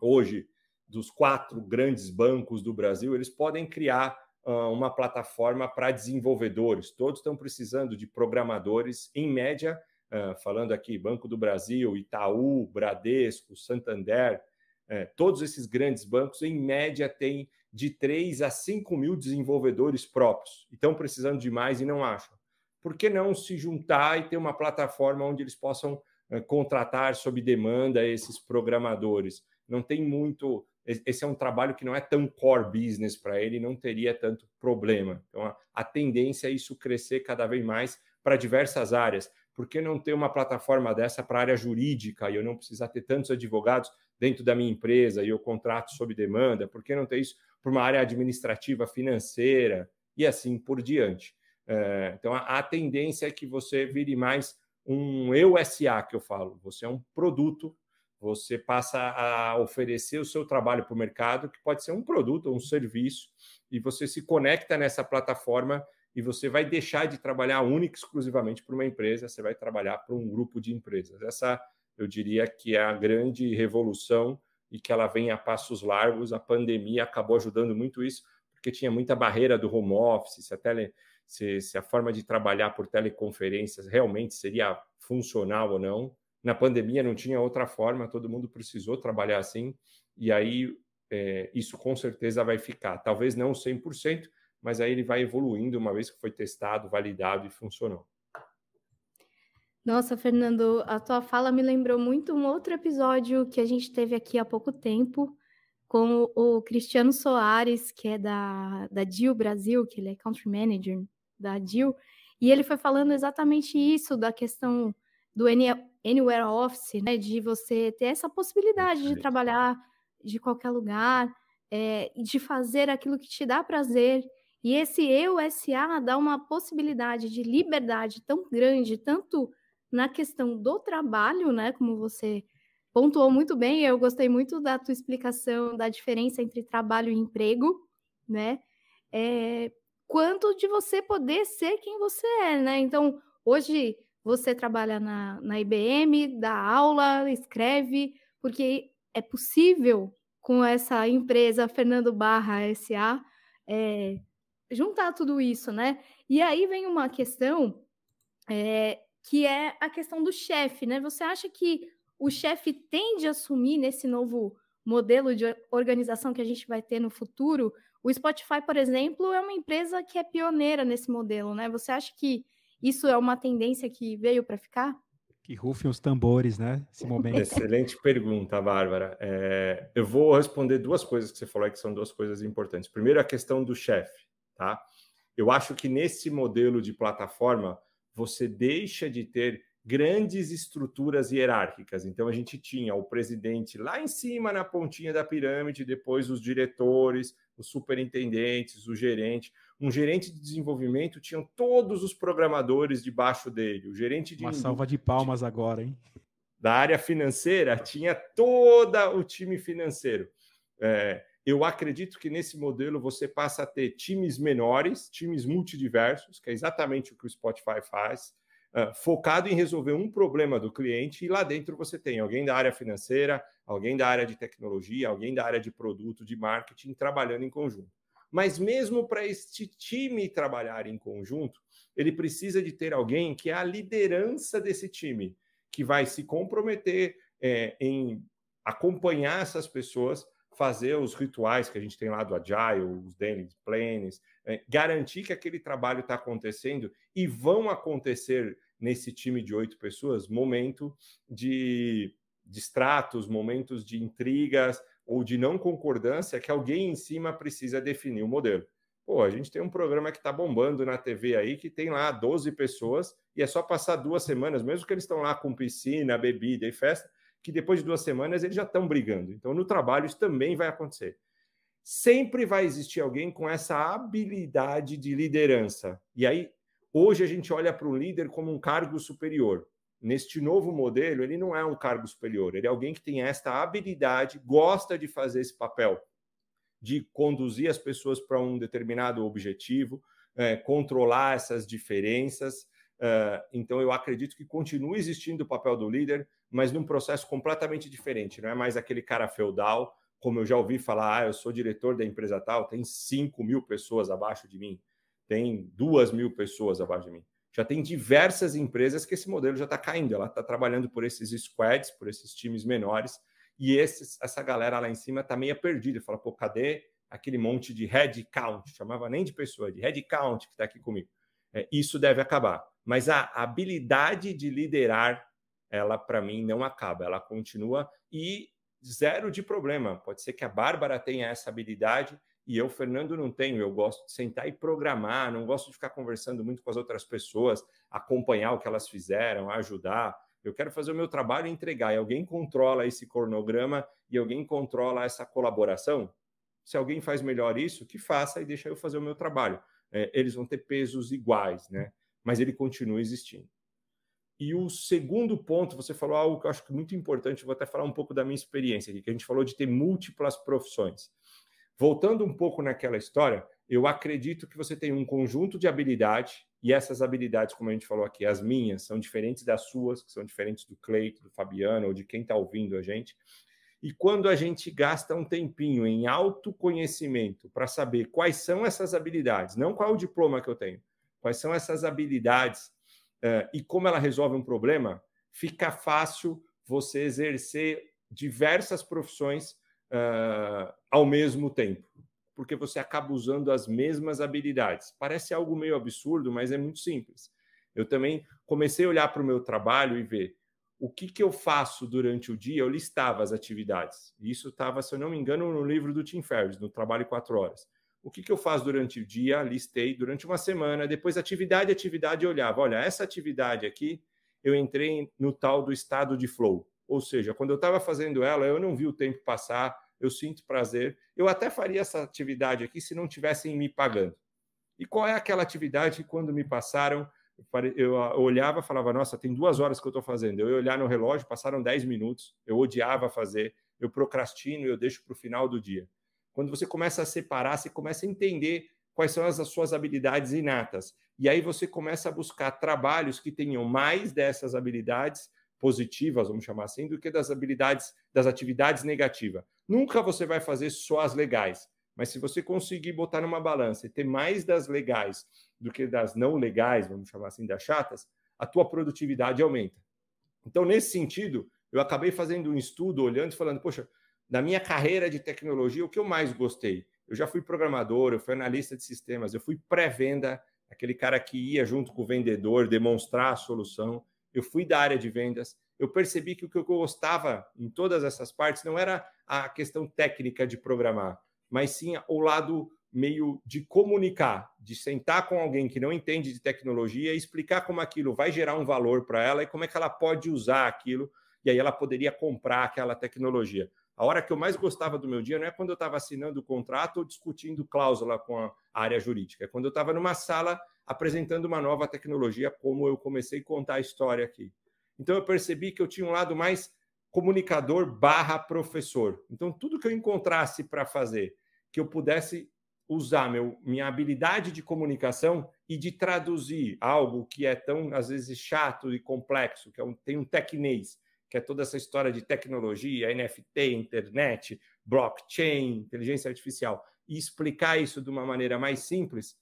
hoje dos quatro grandes bancos do Brasil, eles podem criar ah, uma plataforma para desenvolvedores. Todos estão precisando de programadores, em média, ah, falando aqui, Banco do Brasil, Itaú, Bradesco, Santander, eh, todos esses grandes bancos, em média, têm de 3 a 5 mil desenvolvedores próprios. estão precisando de mais e não acham. Por que não se juntar e ter uma plataforma onde eles possam ah, contratar sob demanda esses programadores? Não tem muito esse é um trabalho que não é tão core business para ele, não teria tanto problema. Então, a, a tendência é isso crescer cada vez mais para diversas áreas. Por que não ter uma plataforma dessa para a área jurídica e eu não precisar ter tantos advogados dentro da minha empresa e eu contrato sob demanda? Por que não ter isso para uma área administrativa, financeira e assim por diante? É, então, a, a tendência é que você vire mais um EUSA que eu falo. Você é um produto você passa a oferecer o seu trabalho para o mercado, que pode ser um produto ou um serviço, e você se conecta nessa plataforma e você vai deixar de trabalhar única exclusivamente para uma empresa, você vai trabalhar para um grupo de empresas. Essa, eu diria que é a grande revolução e que ela vem a passos largos. A pandemia acabou ajudando muito isso, porque tinha muita barreira do home office, se a, tele, se, se a forma de trabalhar por teleconferências realmente seria funcional ou não. Na pandemia não tinha outra forma, todo mundo precisou trabalhar assim, e aí é, isso com certeza vai ficar. Talvez não 100%, mas aí ele vai evoluindo uma vez que foi testado, validado e funcionou. Nossa, Fernando, a tua fala me lembrou muito um outro episódio que a gente teve aqui há pouco tempo com o Cristiano Soares, que é da, da Dil Brasil, que ele é country manager da Dil, e ele foi falando exatamente isso, da questão do NL, anywhere office, né? De você ter essa possibilidade de trabalhar de qualquer lugar, é, de fazer aquilo que te dá prazer. E esse eu SA dá uma possibilidade de liberdade tão grande, tanto na questão do trabalho, né? Como você pontuou muito bem, eu gostei muito da tua explicação da diferença entre trabalho e emprego, né? É, quanto de você poder ser quem você é, né? Então, hoje você trabalha na, na IBM, dá aula, escreve, porque é possível com essa empresa Fernando Barra SA é, eh, juntar tudo isso, né? E aí vem uma questão é, que é a questão do chefe, né? Você acha que o chefe tende a assumir nesse novo modelo de organização que a gente vai ter no futuro? O Spotify, por exemplo, é uma empresa que é pioneira nesse modelo, né? Você acha que isso é uma tendência que veio para ficar? Que rufem os tambores, né? Esse momento. Excelente pergunta, Bárbara. É, eu vou responder duas coisas que você falou aí, que são duas coisas importantes. Primeiro, a questão do chefe, tá? Eu acho que nesse modelo de plataforma, você deixa de ter grandes estruturas hierárquicas. Então, a gente tinha o presidente lá em cima, na pontinha da pirâmide, depois os diretores, os superintendentes, o gerente um gerente de desenvolvimento, tinha todos os programadores debaixo dele. O gerente de. Uma salva de palmas agora, hein? Da área financeira, tinha todo o time financeiro. É, eu acredito que nesse modelo você passa a ter times menores, times multidiversos, que é exatamente o que o Spotify faz, uh, focado em resolver um problema do cliente, e lá dentro você tem alguém da área financeira, alguém da área de tecnologia, alguém da área de produto, de marketing, trabalhando em conjunto. Mas mesmo para este time trabalhar em conjunto, ele precisa de ter alguém que é a liderança desse time, que vai se comprometer é, em acompanhar essas pessoas, fazer os rituais que a gente tem lá do Agile, os daily planes, é, garantir que aquele trabalho está acontecendo e vão acontecer nesse time de oito pessoas, momento de distratos, momentos de intrigas, ou de não concordância que alguém em cima precisa definir o modelo. Pô, a gente tem um programa que está bombando na TV aí, que tem lá 12 pessoas, e é só passar duas semanas, mesmo que eles estão lá com piscina, bebida e festa, que depois de duas semanas eles já estão brigando. Então, no trabalho, isso também vai acontecer. Sempre vai existir alguém com essa habilidade de liderança. E aí, hoje a gente olha para o líder como um cargo superior. Neste novo modelo, ele não é um cargo superior, ele é alguém que tem esta habilidade, gosta de fazer esse papel, de conduzir as pessoas para um determinado objetivo, é, controlar essas diferenças. É, então, eu acredito que continua existindo o papel do líder, mas num processo completamente diferente. Não é mais aquele cara feudal, como eu já ouvi falar, ah, eu sou diretor da empresa tal, tem 5 mil pessoas abaixo de mim, tem 2 mil pessoas abaixo de mim já tem diversas empresas que esse modelo já está caindo. Ela está trabalhando por esses squads, por esses times menores, e esses, essa galera lá em cima está meio perdida. Fala, pô, cadê aquele monte de headcount? Chamava nem de pessoa, de headcount que está aqui comigo. É, isso deve acabar. Mas a habilidade de liderar, ela para mim não acaba, ela continua e zero de problema. Pode ser que a Bárbara tenha essa habilidade e eu, Fernando, não tenho. Eu gosto de sentar e programar, não gosto de ficar conversando muito com as outras pessoas, acompanhar o que elas fizeram, ajudar. Eu quero fazer o meu trabalho e entregar. E alguém controla esse cronograma e alguém controla essa colaboração? Se alguém faz melhor isso, que faça e deixa eu fazer o meu trabalho. É, eles vão ter pesos iguais, né? Mas ele continua existindo. E o segundo ponto, você falou algo que eu acho é muito importante, vou até falar um pouco da minha experiência aqui, que a gente falou de ter múltiplas profissões. Voltando um pouco naquela história, eu acredito que você tem um conjunto de habilidades e essas habilidades, como a gente falou aqui, as minhas, são diferentes das suas, que são diferentes do Cleito, do Fabiano ou de quem está ouvindo a gente. E quando a gente gasta um tempinho em autoconhecimento para saber quais são essas habilidades, não qual é o diploma que eu tenho, quais são essas habilidades uh, e como ela resolve um problema, fica fácil você exercer diversas profissões uh, ao mesmo tempo, porque você acaba usando as mesmas habilidades. Parece algo meio absurdo, mas é muito simples. Eu também comecei a olhar para o meu trabalho e ver o que, que eu faço durante o dia. Eu listava as atividades. Isso estava, se eu não me engano, no livro do Tim Ferriss, no Trabalho quatro Horas. O que, que eu faço durante o dia? Listei durante uma semana, depois atividade, atividade, eu olhava. Olha, essa atividade aqui, eu entrei no tal do estado de flow ou seja, quando eu estava fazendo ela, eu não vi o tempo passar, eu sinto prazer. Eu até faria essa atividade aqui se não tivessem me pagando. E qual é aquela atividade que, quando me passaram, eu ah, olhava falava, nossa, tem duas horas que eu estou fazendo. Eu ia olhar no relógio, passaram dez minutos, eu odiava fazer, eu procrastino, eu deixo para o final do dia. Quando você começa a separar, você começa a entender quais são as suas habilidades inatas. E aí você começa a buscar trabalhos que tenham mais dessas habilidades positivas, vamos chamar assim, do que das habilidades, das atividades negativas. Nunca você vai fazer só as legais, mas se você conseguir botar numa balança e ter mais das legais do que das não legais, vamos chamar assim, das chatas, a tua produtividade aumenta. Então, nesse sentido, eu acabei fazendo um estudo, olhando e falando, poxa, na minha carreira de tecnologia, o que eu mais gostei? Eu já fui programador, eu fui analista de sistemas, eu fui pré-venda, aquele cara que ia junto com o vendedor demonstrar a solução eu fui da área de vendas, eu percebi que o que eu gostava em todas essas partes não era a questão técnica de programar, mas sim o lado meio de comunicar, de sentar com alguém que não entende de tecnologia e explicar como aquilo vai gerar um valor para ela e como é que ela pode usar aquilo e aí ela poderia comprar aquela tecnologia. A hora que eu mais gostava do meu dia não é quando eu estava assinando o contrato ou discutindo cláusula com a área jurídica, é quando eu estava numa sala apresentando uma nova tecnologia, como eu comecei a contar a história aqui. Então eu percebi que eu tinha um lado mais comunicador barra professor. Então tudo que eu encontrasse para fazer, que eu pudesse usar meu, minha habilidade de comunicação e de traduzir algo que é tão às vezes chato e complexo, que é um, tem um tecnês, que é toda essa história de tecnologia, NFT, internet, blockchain, inteligência artificial, e explicar isso de uma maneira mais simples,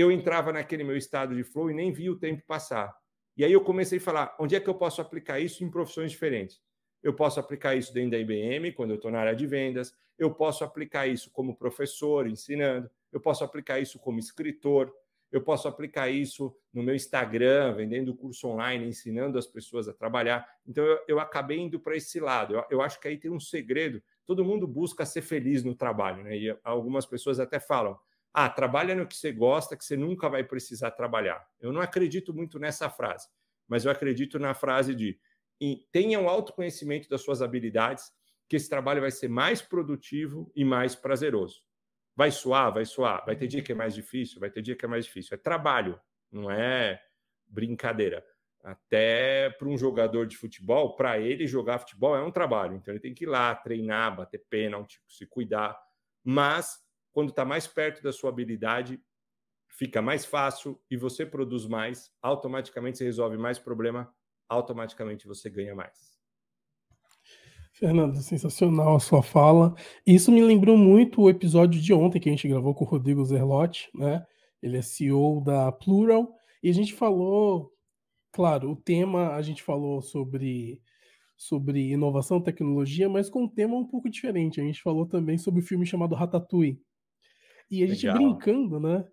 eu entrava naquele meu estado de flow e nem via o tempo passar. E aí eu comecei a falar, onde é que eu posso aplicar isso em profissões diferentes? Eu posso aplicar isso dentro da IBM, quando eu estou na área de vendas, eu posso aplicar isso como professor, ensinando, eu posso aplicar isso como escritor, eu posso aplicar isso no meu Instagram, vendendo curso online, ensinando as pessoas a trabalhar. Então, eu, eu acabei indo para esse lado. Eu, eu, acho que aí tem um segredo. Todo mundo busca ser feliz no trabalho, né? E algumas pessoas até falam: ah, trabalha no que você gosta, que você nunca vai precisar trabalhar. Eu não acredito muito nessa frase, mas eu acredito na frase de tenham autoconhecimento das suas habilidades, que esse trabalho vai ser mais produtivo e mais prazeroso. Vai suar, vai suar, vai ter dia que é mais difícil, vai ter dia que é mais difícil. É trabalho, não é brincadeira. Até para um jogador de futebol, para ele jogar futebol é um trabalho. Então ele tem que ir lá, treinar, bater pênalti, se cuidar. Mas quando está mais perto da sua habilidade, fica mais fácil e você produz mais, automaticamente você resolve mais problema, automaticamente você ganha mais. Fernando, sensacional a sua fala. Isso me lembrou muito o episódio de ontem que a gente gravou com o Rodrigo Zerlotti, né? Ele é CEO da Plural e a gente falou, claro, o tema a gente falou sobre sobre inovação, tecnologia, mas com um tema um pouco diferente. A gente falou também sobre o filme chamado Ratatouille, e a gente Legal. brincando, né?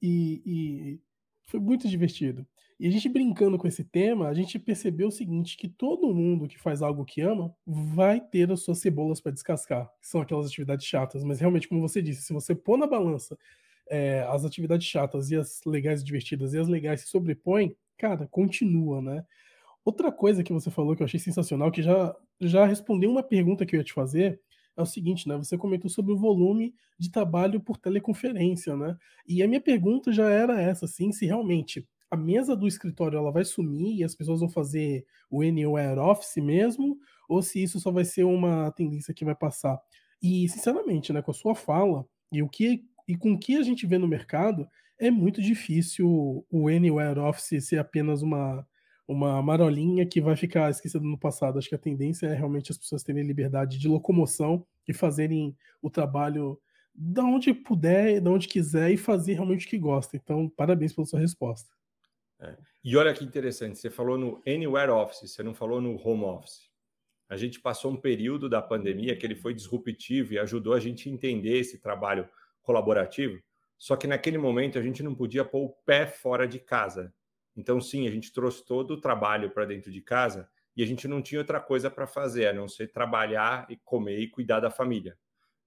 E, e foi muito divertido. E a gente brincando com esse tema, a gente percebeu o seguinte: que todo mundo que faz algo que ama vai ter as suas cebolas para descascar, que são aquelas atividades chatas. Mas realmente, como você disse, se você pôr na balança é, as atividades chatas e as legais e divertidas e as legais se sobrepõem, cara, continua, né? Outra coisa que você falou que eu achei sensacional, que já, já respondeu uma pergunta que eu ia te fazer, é o seguinte, né? Você comentou sobre o volume de trabalho por teleconferência, né? E a minha pergunta já era essa, assim, se realmente a mesa do escritório ela vai sumir e as pessoas vão fazer o anywhere office mesmo, ou se isso só vai ser uma tendência que vai passar. E, sinceramente, né, com a sua fala e o que e com o que a gente vê no mercado, é muito difícil o anywhere office ser apenas uma uma marolinha que vai ficar esquecida no passado. Acho que a tendência é realmente as pessoas terem liberdade de locomoção e fazerem o trabalho da onde puder, da onde quiser e fazer realmente o que gosta. Então, parabéns pela sua resposta. É. E olha que interessante, você falou no Anywhere Office, você não falou no Home Office. A gente passou um período da pandemia que ele foi disruptivo e ajudou a gente a entender esse trabalho colaborativo. Só que naquele momento a gente não podia pôr o pé fora de casa. Então, sim, a gente trouxe todo o trabalho para dentro de casa e a gente não tinha outra coisa para fazer a não ser trabalhar e comer e cuidar da família.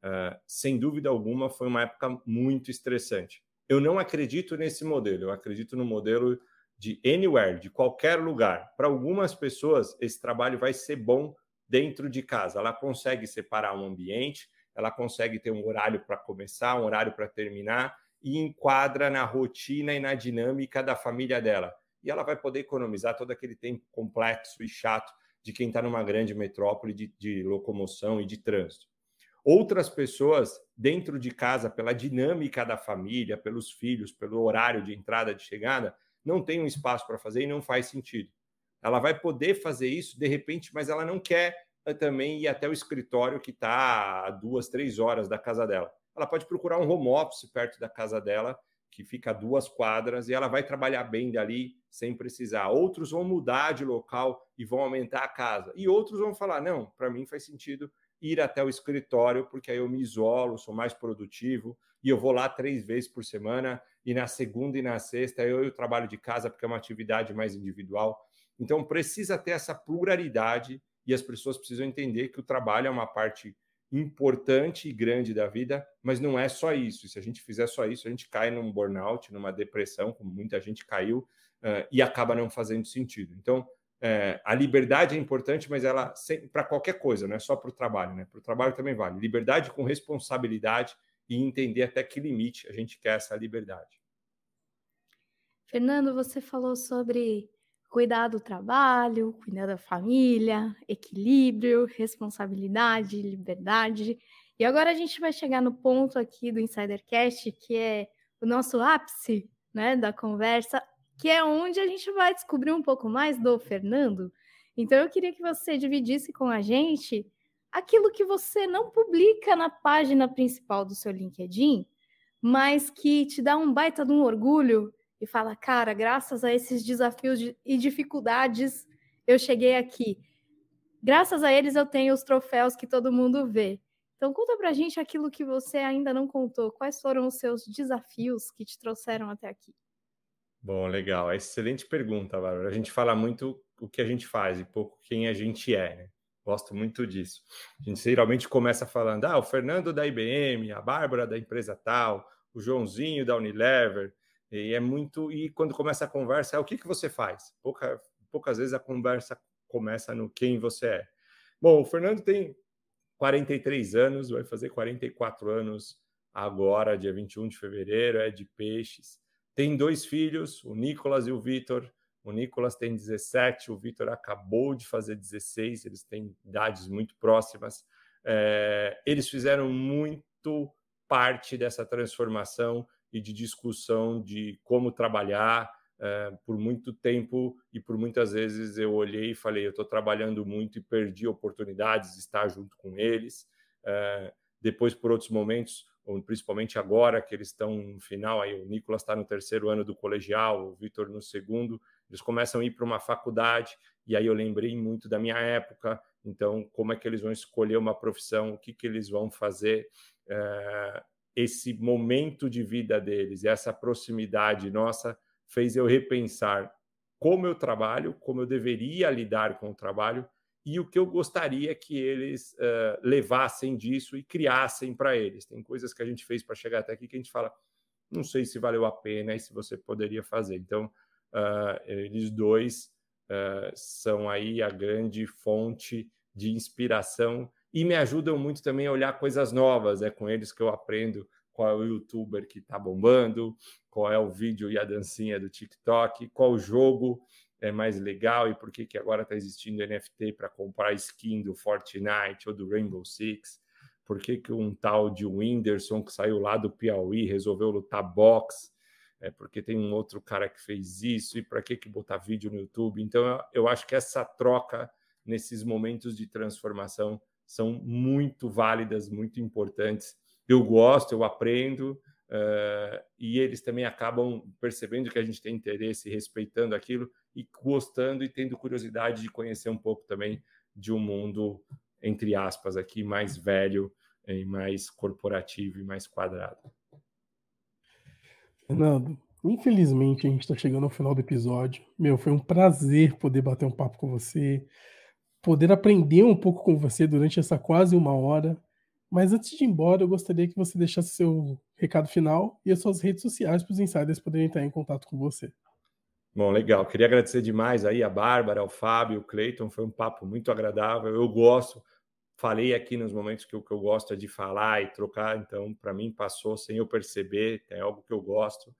Uh, sem dúvida alguma, foi uma época muito estressante. Eu não acredito nesse modelo, eu acredito no modelo de anywhere, de qualquer lugar. Para algumas pessoas, esse trabalho vai ser bom dentro de casa. Ela consegue separar um ambiente, ela consegue ter um horário para começar, um horário para terminar, e enquadra na rotina e na dinâmica da família dela. E ela vai poder economizar todo aquele tempo complexo e chato de quem está numa grande metrópole de, de locomoção e de trânsito. Outras pessoas dentro de casa, pela dinâmica da família, pelos filhos, pelo horário de entrada e de chegada, não tem um espaço para fazer e não faz sentido. Ela vai poder fazer isso de repente, mas ela não quer eh, também ir até o escritório que está a duas, três horas da casa dela ela pode procurar um home office perto da casa dela, que fica a duas quadras, e ela vai trabalhar bem dali sem precisar. Outros vão mudar de local e vão aumentar a casa. E outros vão falar: não, para mim faz sentido ir até o escritório, porque aí eu me isolo, sou mais produtivo e eu vou lá três vezes por semana. E na segunda e na sexta eu, eu trabalho de casa, porque é uma atividade mais individual. Então precisa ter essa pluralidade e as pessoas precisam entender que o trabalho é uma parte importante e grande da vida, mas não é só isso. Se a gente fizer só isso, a gente cai num burnout, numa depressão, como muita gente caiu, uh, e acaba não fazendo sentido. Então, é, a liberdade é importante, mas ela para qualquer coisa, não é só para o trabalho, né? Para o trabalho também vale. Liberdade com responsabilidade e entender até que limite a gente quer essa liberdade. Fernando, você falou sobre cuidar do trabalho, cuidar da família, equilíbrio, responsabilidade, liberdade. E agora a gente vai chegar no ponto aqui do Insidercast, que é o nosso ápice né, da conversa, que é onde a gente vai descobrir um pouco mais do Fernando. Então eu queria que você dividisse com a gente aquilo que você não publica na página principal do seu LinkedIn, mas que te dá um baita de um orgulho e fala, cara, graças a esses desafios e dificuldades eu cheguei aqui. Graças a eles eu tenho os troféus que todo mundo vê. Então conta pra gente aquilo que você ainda não contou. Quais foram os seus desafios que te trouxeram até aqui? Bom, legal. É excelente pergunta, Bárbara. A gente fala muito o que a gente faz e pouco quem a gente é, né? Gosto muito disso. A gente geralmente começa falando: ah, o Fernando da IBM, a Bárbara da empresa tal, o Joãozinho da Unilever, e é muito. E quando começa a conversa, é o que, que você faz? Pouca, poucas vezes a conversa começa no quem você é. Bom, o Fernando tem 43 anos, vai fazer 44 anos agora, dia 21 de fevereiro, é de peixes. Tem dois filhos, o Nicolas e o Vitor. O Nicolas tem 17, o Vitor acabou de fazer 16, eles têm idades muito próximas. É, eles fizeram muito parte dessa transformação e de discussão de como trabalhar. É, por muito tempo e por muitas vezes eu olhei e falei: eu estou trabalhando muito e perdi oportunidades de estar junto com eles. É, depois, por outros momentos, principalmente agora que eles estão no final, aí o Nicolas está no terceiro ano do colegial, o Vitor no segundo, eles começam a ir para uma faculdade e aí eu lembrei muito da minha época. Então, como é que eles vão escolher uma profissão? O que que eles vão fazer? É, esse momento de vida deles, essa proximidade nossa, fez eu repensar como eu trabalho, como eu deveria lidar com o trabalho e o que eu gostaria que eles uh, levassem disso e criassem para eles. Tem coisas que a gente fez para chegar até aqui que a gente fala, não sei se valeu a pena e se você poderia fazer. Então, uh, eles dois uh, são aí a grande fonte de inspiração e me ajudam muito também a olhar coisas novas. É com eles que eu aprendo qual é o youtuber que está bombando, qual é o vídeo e a dancinha do TikTok, qual jogo é mais legal e por que, que agora está existindo NFT para comprar skin do Fortnite ou do Rainbow Six. Por que, que um tal de Whindersson, que saiu lá do Piauí, resolveu lutar boxe? É porque tem um outro cara que fez isso, e para que, que botar vídeo no YouTube? Então, eu acho que essa troca nesses momentos de transformação são muito válidas, muito importantes. Eu gosto, eu aprendo, uh, e eles também acabam percebendo que a gente tem interesse, respeitando aquilo e gostando e tendo curiosidade de conhecer um pouco também de um mundo, entre aspas, aqui mais velho e mais corporativo e mais quadrado. Fernando, infelizmente a gente está chegando ao final do episódio. Meu, foi um prazer poder bater um papo com você poder aprender um pouco com você durante essa quase uma hora. Mas antes de ir embora, eu gostaria que você deixasse seu recado final e as suas redes sociais para os insiders poderem entrar em contato com você. Bom, legal. Queria agradecer demais aí a Bárbara, ao Fábio, o Cleiton. Foi um papo muito agradável. Eu gosto, falei aqui nos momentos que o que eu gosto é de falar e trocar. Então, para mim, passou sem eu perceber. É algo que eu gosto.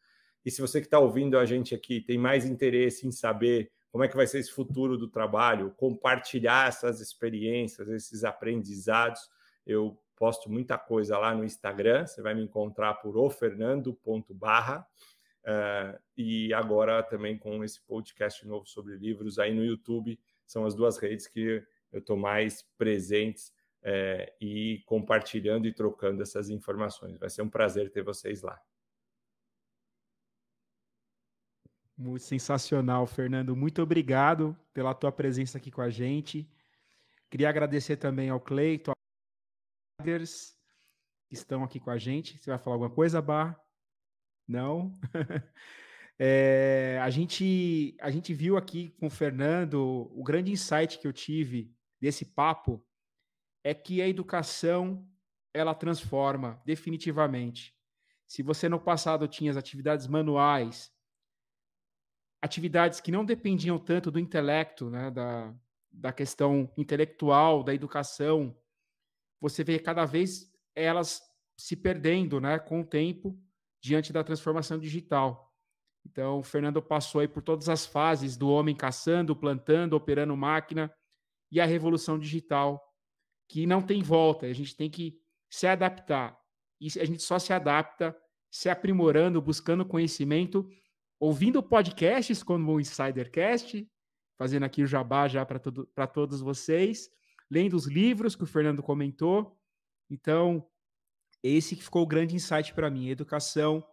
E se você que está ouvindo a gente aqui tem mais interesse em saber como é que vai ser esse futuro do trabalho, compartilhar essas experiências, esses aprendizados. Eu posto muita coisa lá no Instagram, você vai me encontrar por ofernando.barra. Uh, eh, e agora também com esse podcast novo sobre livros aí no YouTube, são as duas redes que eu estou mais presentes é, e compartilhando e trocando essas informações. Vai ser um prazer ter vocês lá. Muito sensacional, Fernando. Muito obrigado pela tua presença aqui com a gente. Queria agradecer também ao Cleito, ao Riders, que estão aqui com a gente. Você vai falar alguma coisa, Bar? Não? é, a, gente, a gente viu aqui com o Fernando o grande insight que eu tive desse papo é que a educação ela transforma definitivamente. Se você no passado tinha as atividades manuais, atividades que não dependiam tanto do intelecto, né, da, da questão intelectual, da educação, você vê cada vez elas se perdendo né, com o tempo diante da transformação digital. Então, Fernando passou aí por todas as fases do homem caçando, plantando, operando máquina e a revolução digital, que não tem volta, a gente tem que se adaptar. E a gente só se adapta se aprimorando, buscando conhecimento ouvindo podcasts como o Insidercast, fazendo aqui o jabá já para todos vocês, lendo os livros que o Fernando comentou. Então, esse que ficou o grande insight para mim. Educação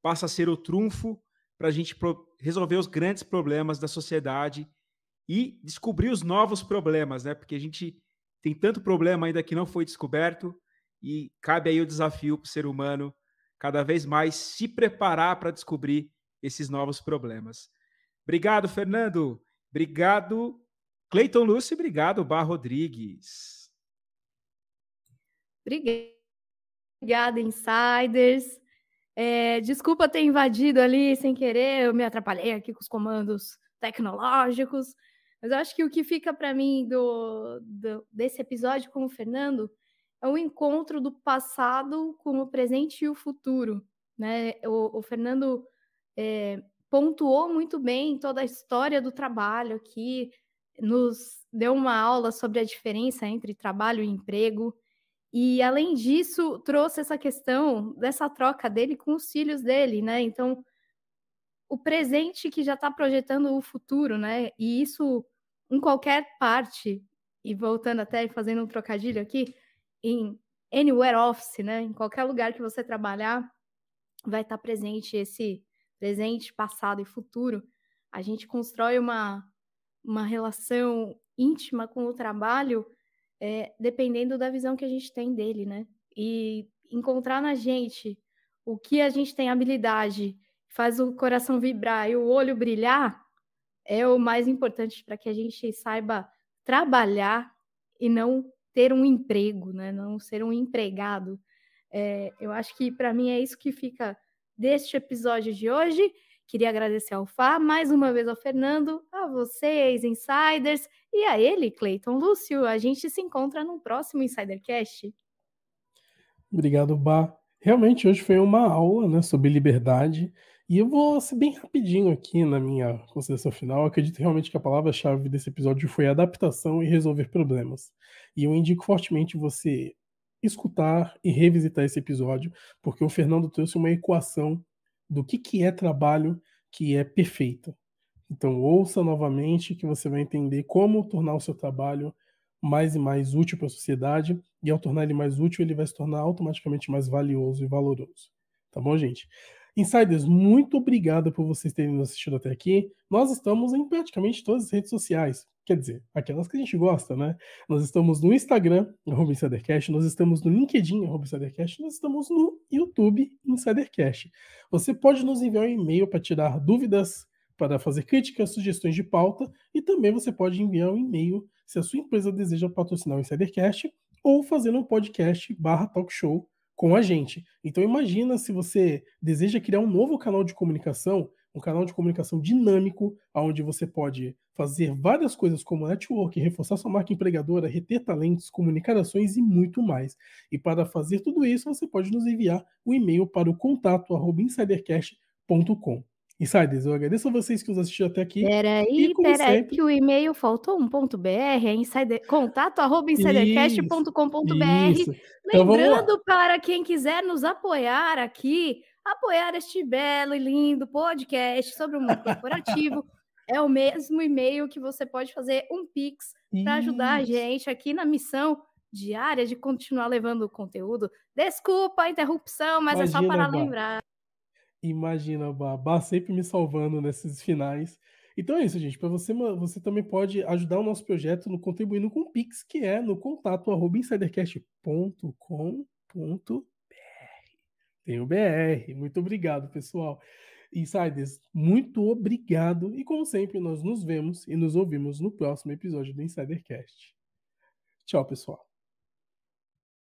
passa a ser o trunfo para a gente resolver os grandes problemas da sociedade e descobrir os novos problemas, né? Porque a gente tem tanto problema ainda que não foi descoberto e cabe aí o desafio para o ser humano cada vez mais se preparar para descobrir esses novos problemas. Obrigado, Fernando. Obrigado, Cleiton Lúcio. Obrigado, Bar Rodrigues. Obrigada, insiders. É, desculpa ter invadido ali sem querer, eu me atrapalhei aqui com os comandos tecnológicos. Mas eu acho que o que fica para mim do, do, desse episódio com o Fernando é o encontro do passado com o presente e o futuro. Né? O, o Fernando é, pontuou muito bem toda a história do trabalho aqui, nos deu uma aula sobre a diferença entre trabalho e emprego. E, além disso, trouxe essa questão dessa troca dele com os filhos dele, né? Então, o presente que já está projetando o futuro, né? E isso em qualquer parte, e voltando até e fazendo um trocadilho aqui, em anywhere office, né? Em qualquer lugar que você trabalhar, vai estar tá presente esse presente, passado e futuro, a gente constrói uma, uma relação íntima com o trabalho é, dependendo da visão que a gente tem dele, né? E encontrar na gente o que a gente tem habilidade, faz o coração vibrar e o olho brilhar, é o mais importante para que a gente saiba trabalhar e não ter um emprego, né? Não ser um empregado. É, eu acho que para mim é isso que fica deste episódio de hoje. Queria agradecer ao Fá, mais uma vez ao Fernando, a vocês, insiders, e a ele, Cleiton Lúcio. A gente se encontra no próximo Insidercast. Obrigado, Bá. Realmente, hoje foi uma aula né, sobre liberdade. E eu vou ser bem rapidinho aqui na minha consideração final. Eu acredito realmente que a palavra-chave desse episódio foi adaptação e resolver problemas. E eu indico fortemente você escutar e revisitar esse episódio, porque o Fernando trouxe uma equação do que, que é trabalho que é perfeita. Então, ouça novamente que você vai entender como tornar o seu trabalho mais e mais útil para a sociedade, e ao tornar ele mais útil, ele vai se tornar automaticamente mais valioso e valoroso. Tá bom, gente? Insiders, muito obrigado por vocês terem nos assistido até aqui. Nós estamos em praticamente todas as redes sociais. Quer dizer, aquelas que a gente gosta, né? Nós estamos no Instagram, arroba InsiderCast, nós estamos no LinkedIn, arroba InsiderCast, nós estamos no YouTube, InsiderCast. Você pode nos enviar um e-mail para tirar dúvidas, para fazer críticas, sugestões de pauta, e também você pode enviar um e-mail se a sua empresa deseja patrocinar o InsiderCast ou fazer um podcast barra talk show com a gente. Então imagina se você deseja criar um novo canal de comunicação, um canal de comunicação dinâmico, onde você pode fazer várias coisas como network, reforçar sua marca empregadora, reter talentos, comunicar ações e muito mais. E para fazer tudo isso, você pode nos enviar um e-mail para o contato insidercast.com. Insiders, eu agradeço a vocês que nos assistiram até aqui. Peraí, peraí, sempre... que o e-mail faltou um ponto .br, é insider, contato arroba insidercast.com.br. Então, Lembrando então, para quem quiser nos apoiar aqui, apoiar este belo e lindo podcast sobre o mundo corporativo, É o mesmo e-mail que você pode fazer um Pix para ajudar a gente aqui na missão diária de continuar levando o conteúdo. Desculpa a interrupção, mas Imagina, é só para lembrar. Imagina, Babá, sempre me salvando nesses finais. Então é isso, gente. Para você, você também pode ajudar o nosso projeto no contribuindo com o Pix, que é no contato insidercast.com.br. Tem o BR. Muito obrigado, pessoal. Insiders, muito obrigado e como sempre nós nos vemos e nos ouvimos no próximo episódio do Insidercast. Tchau, pessoal.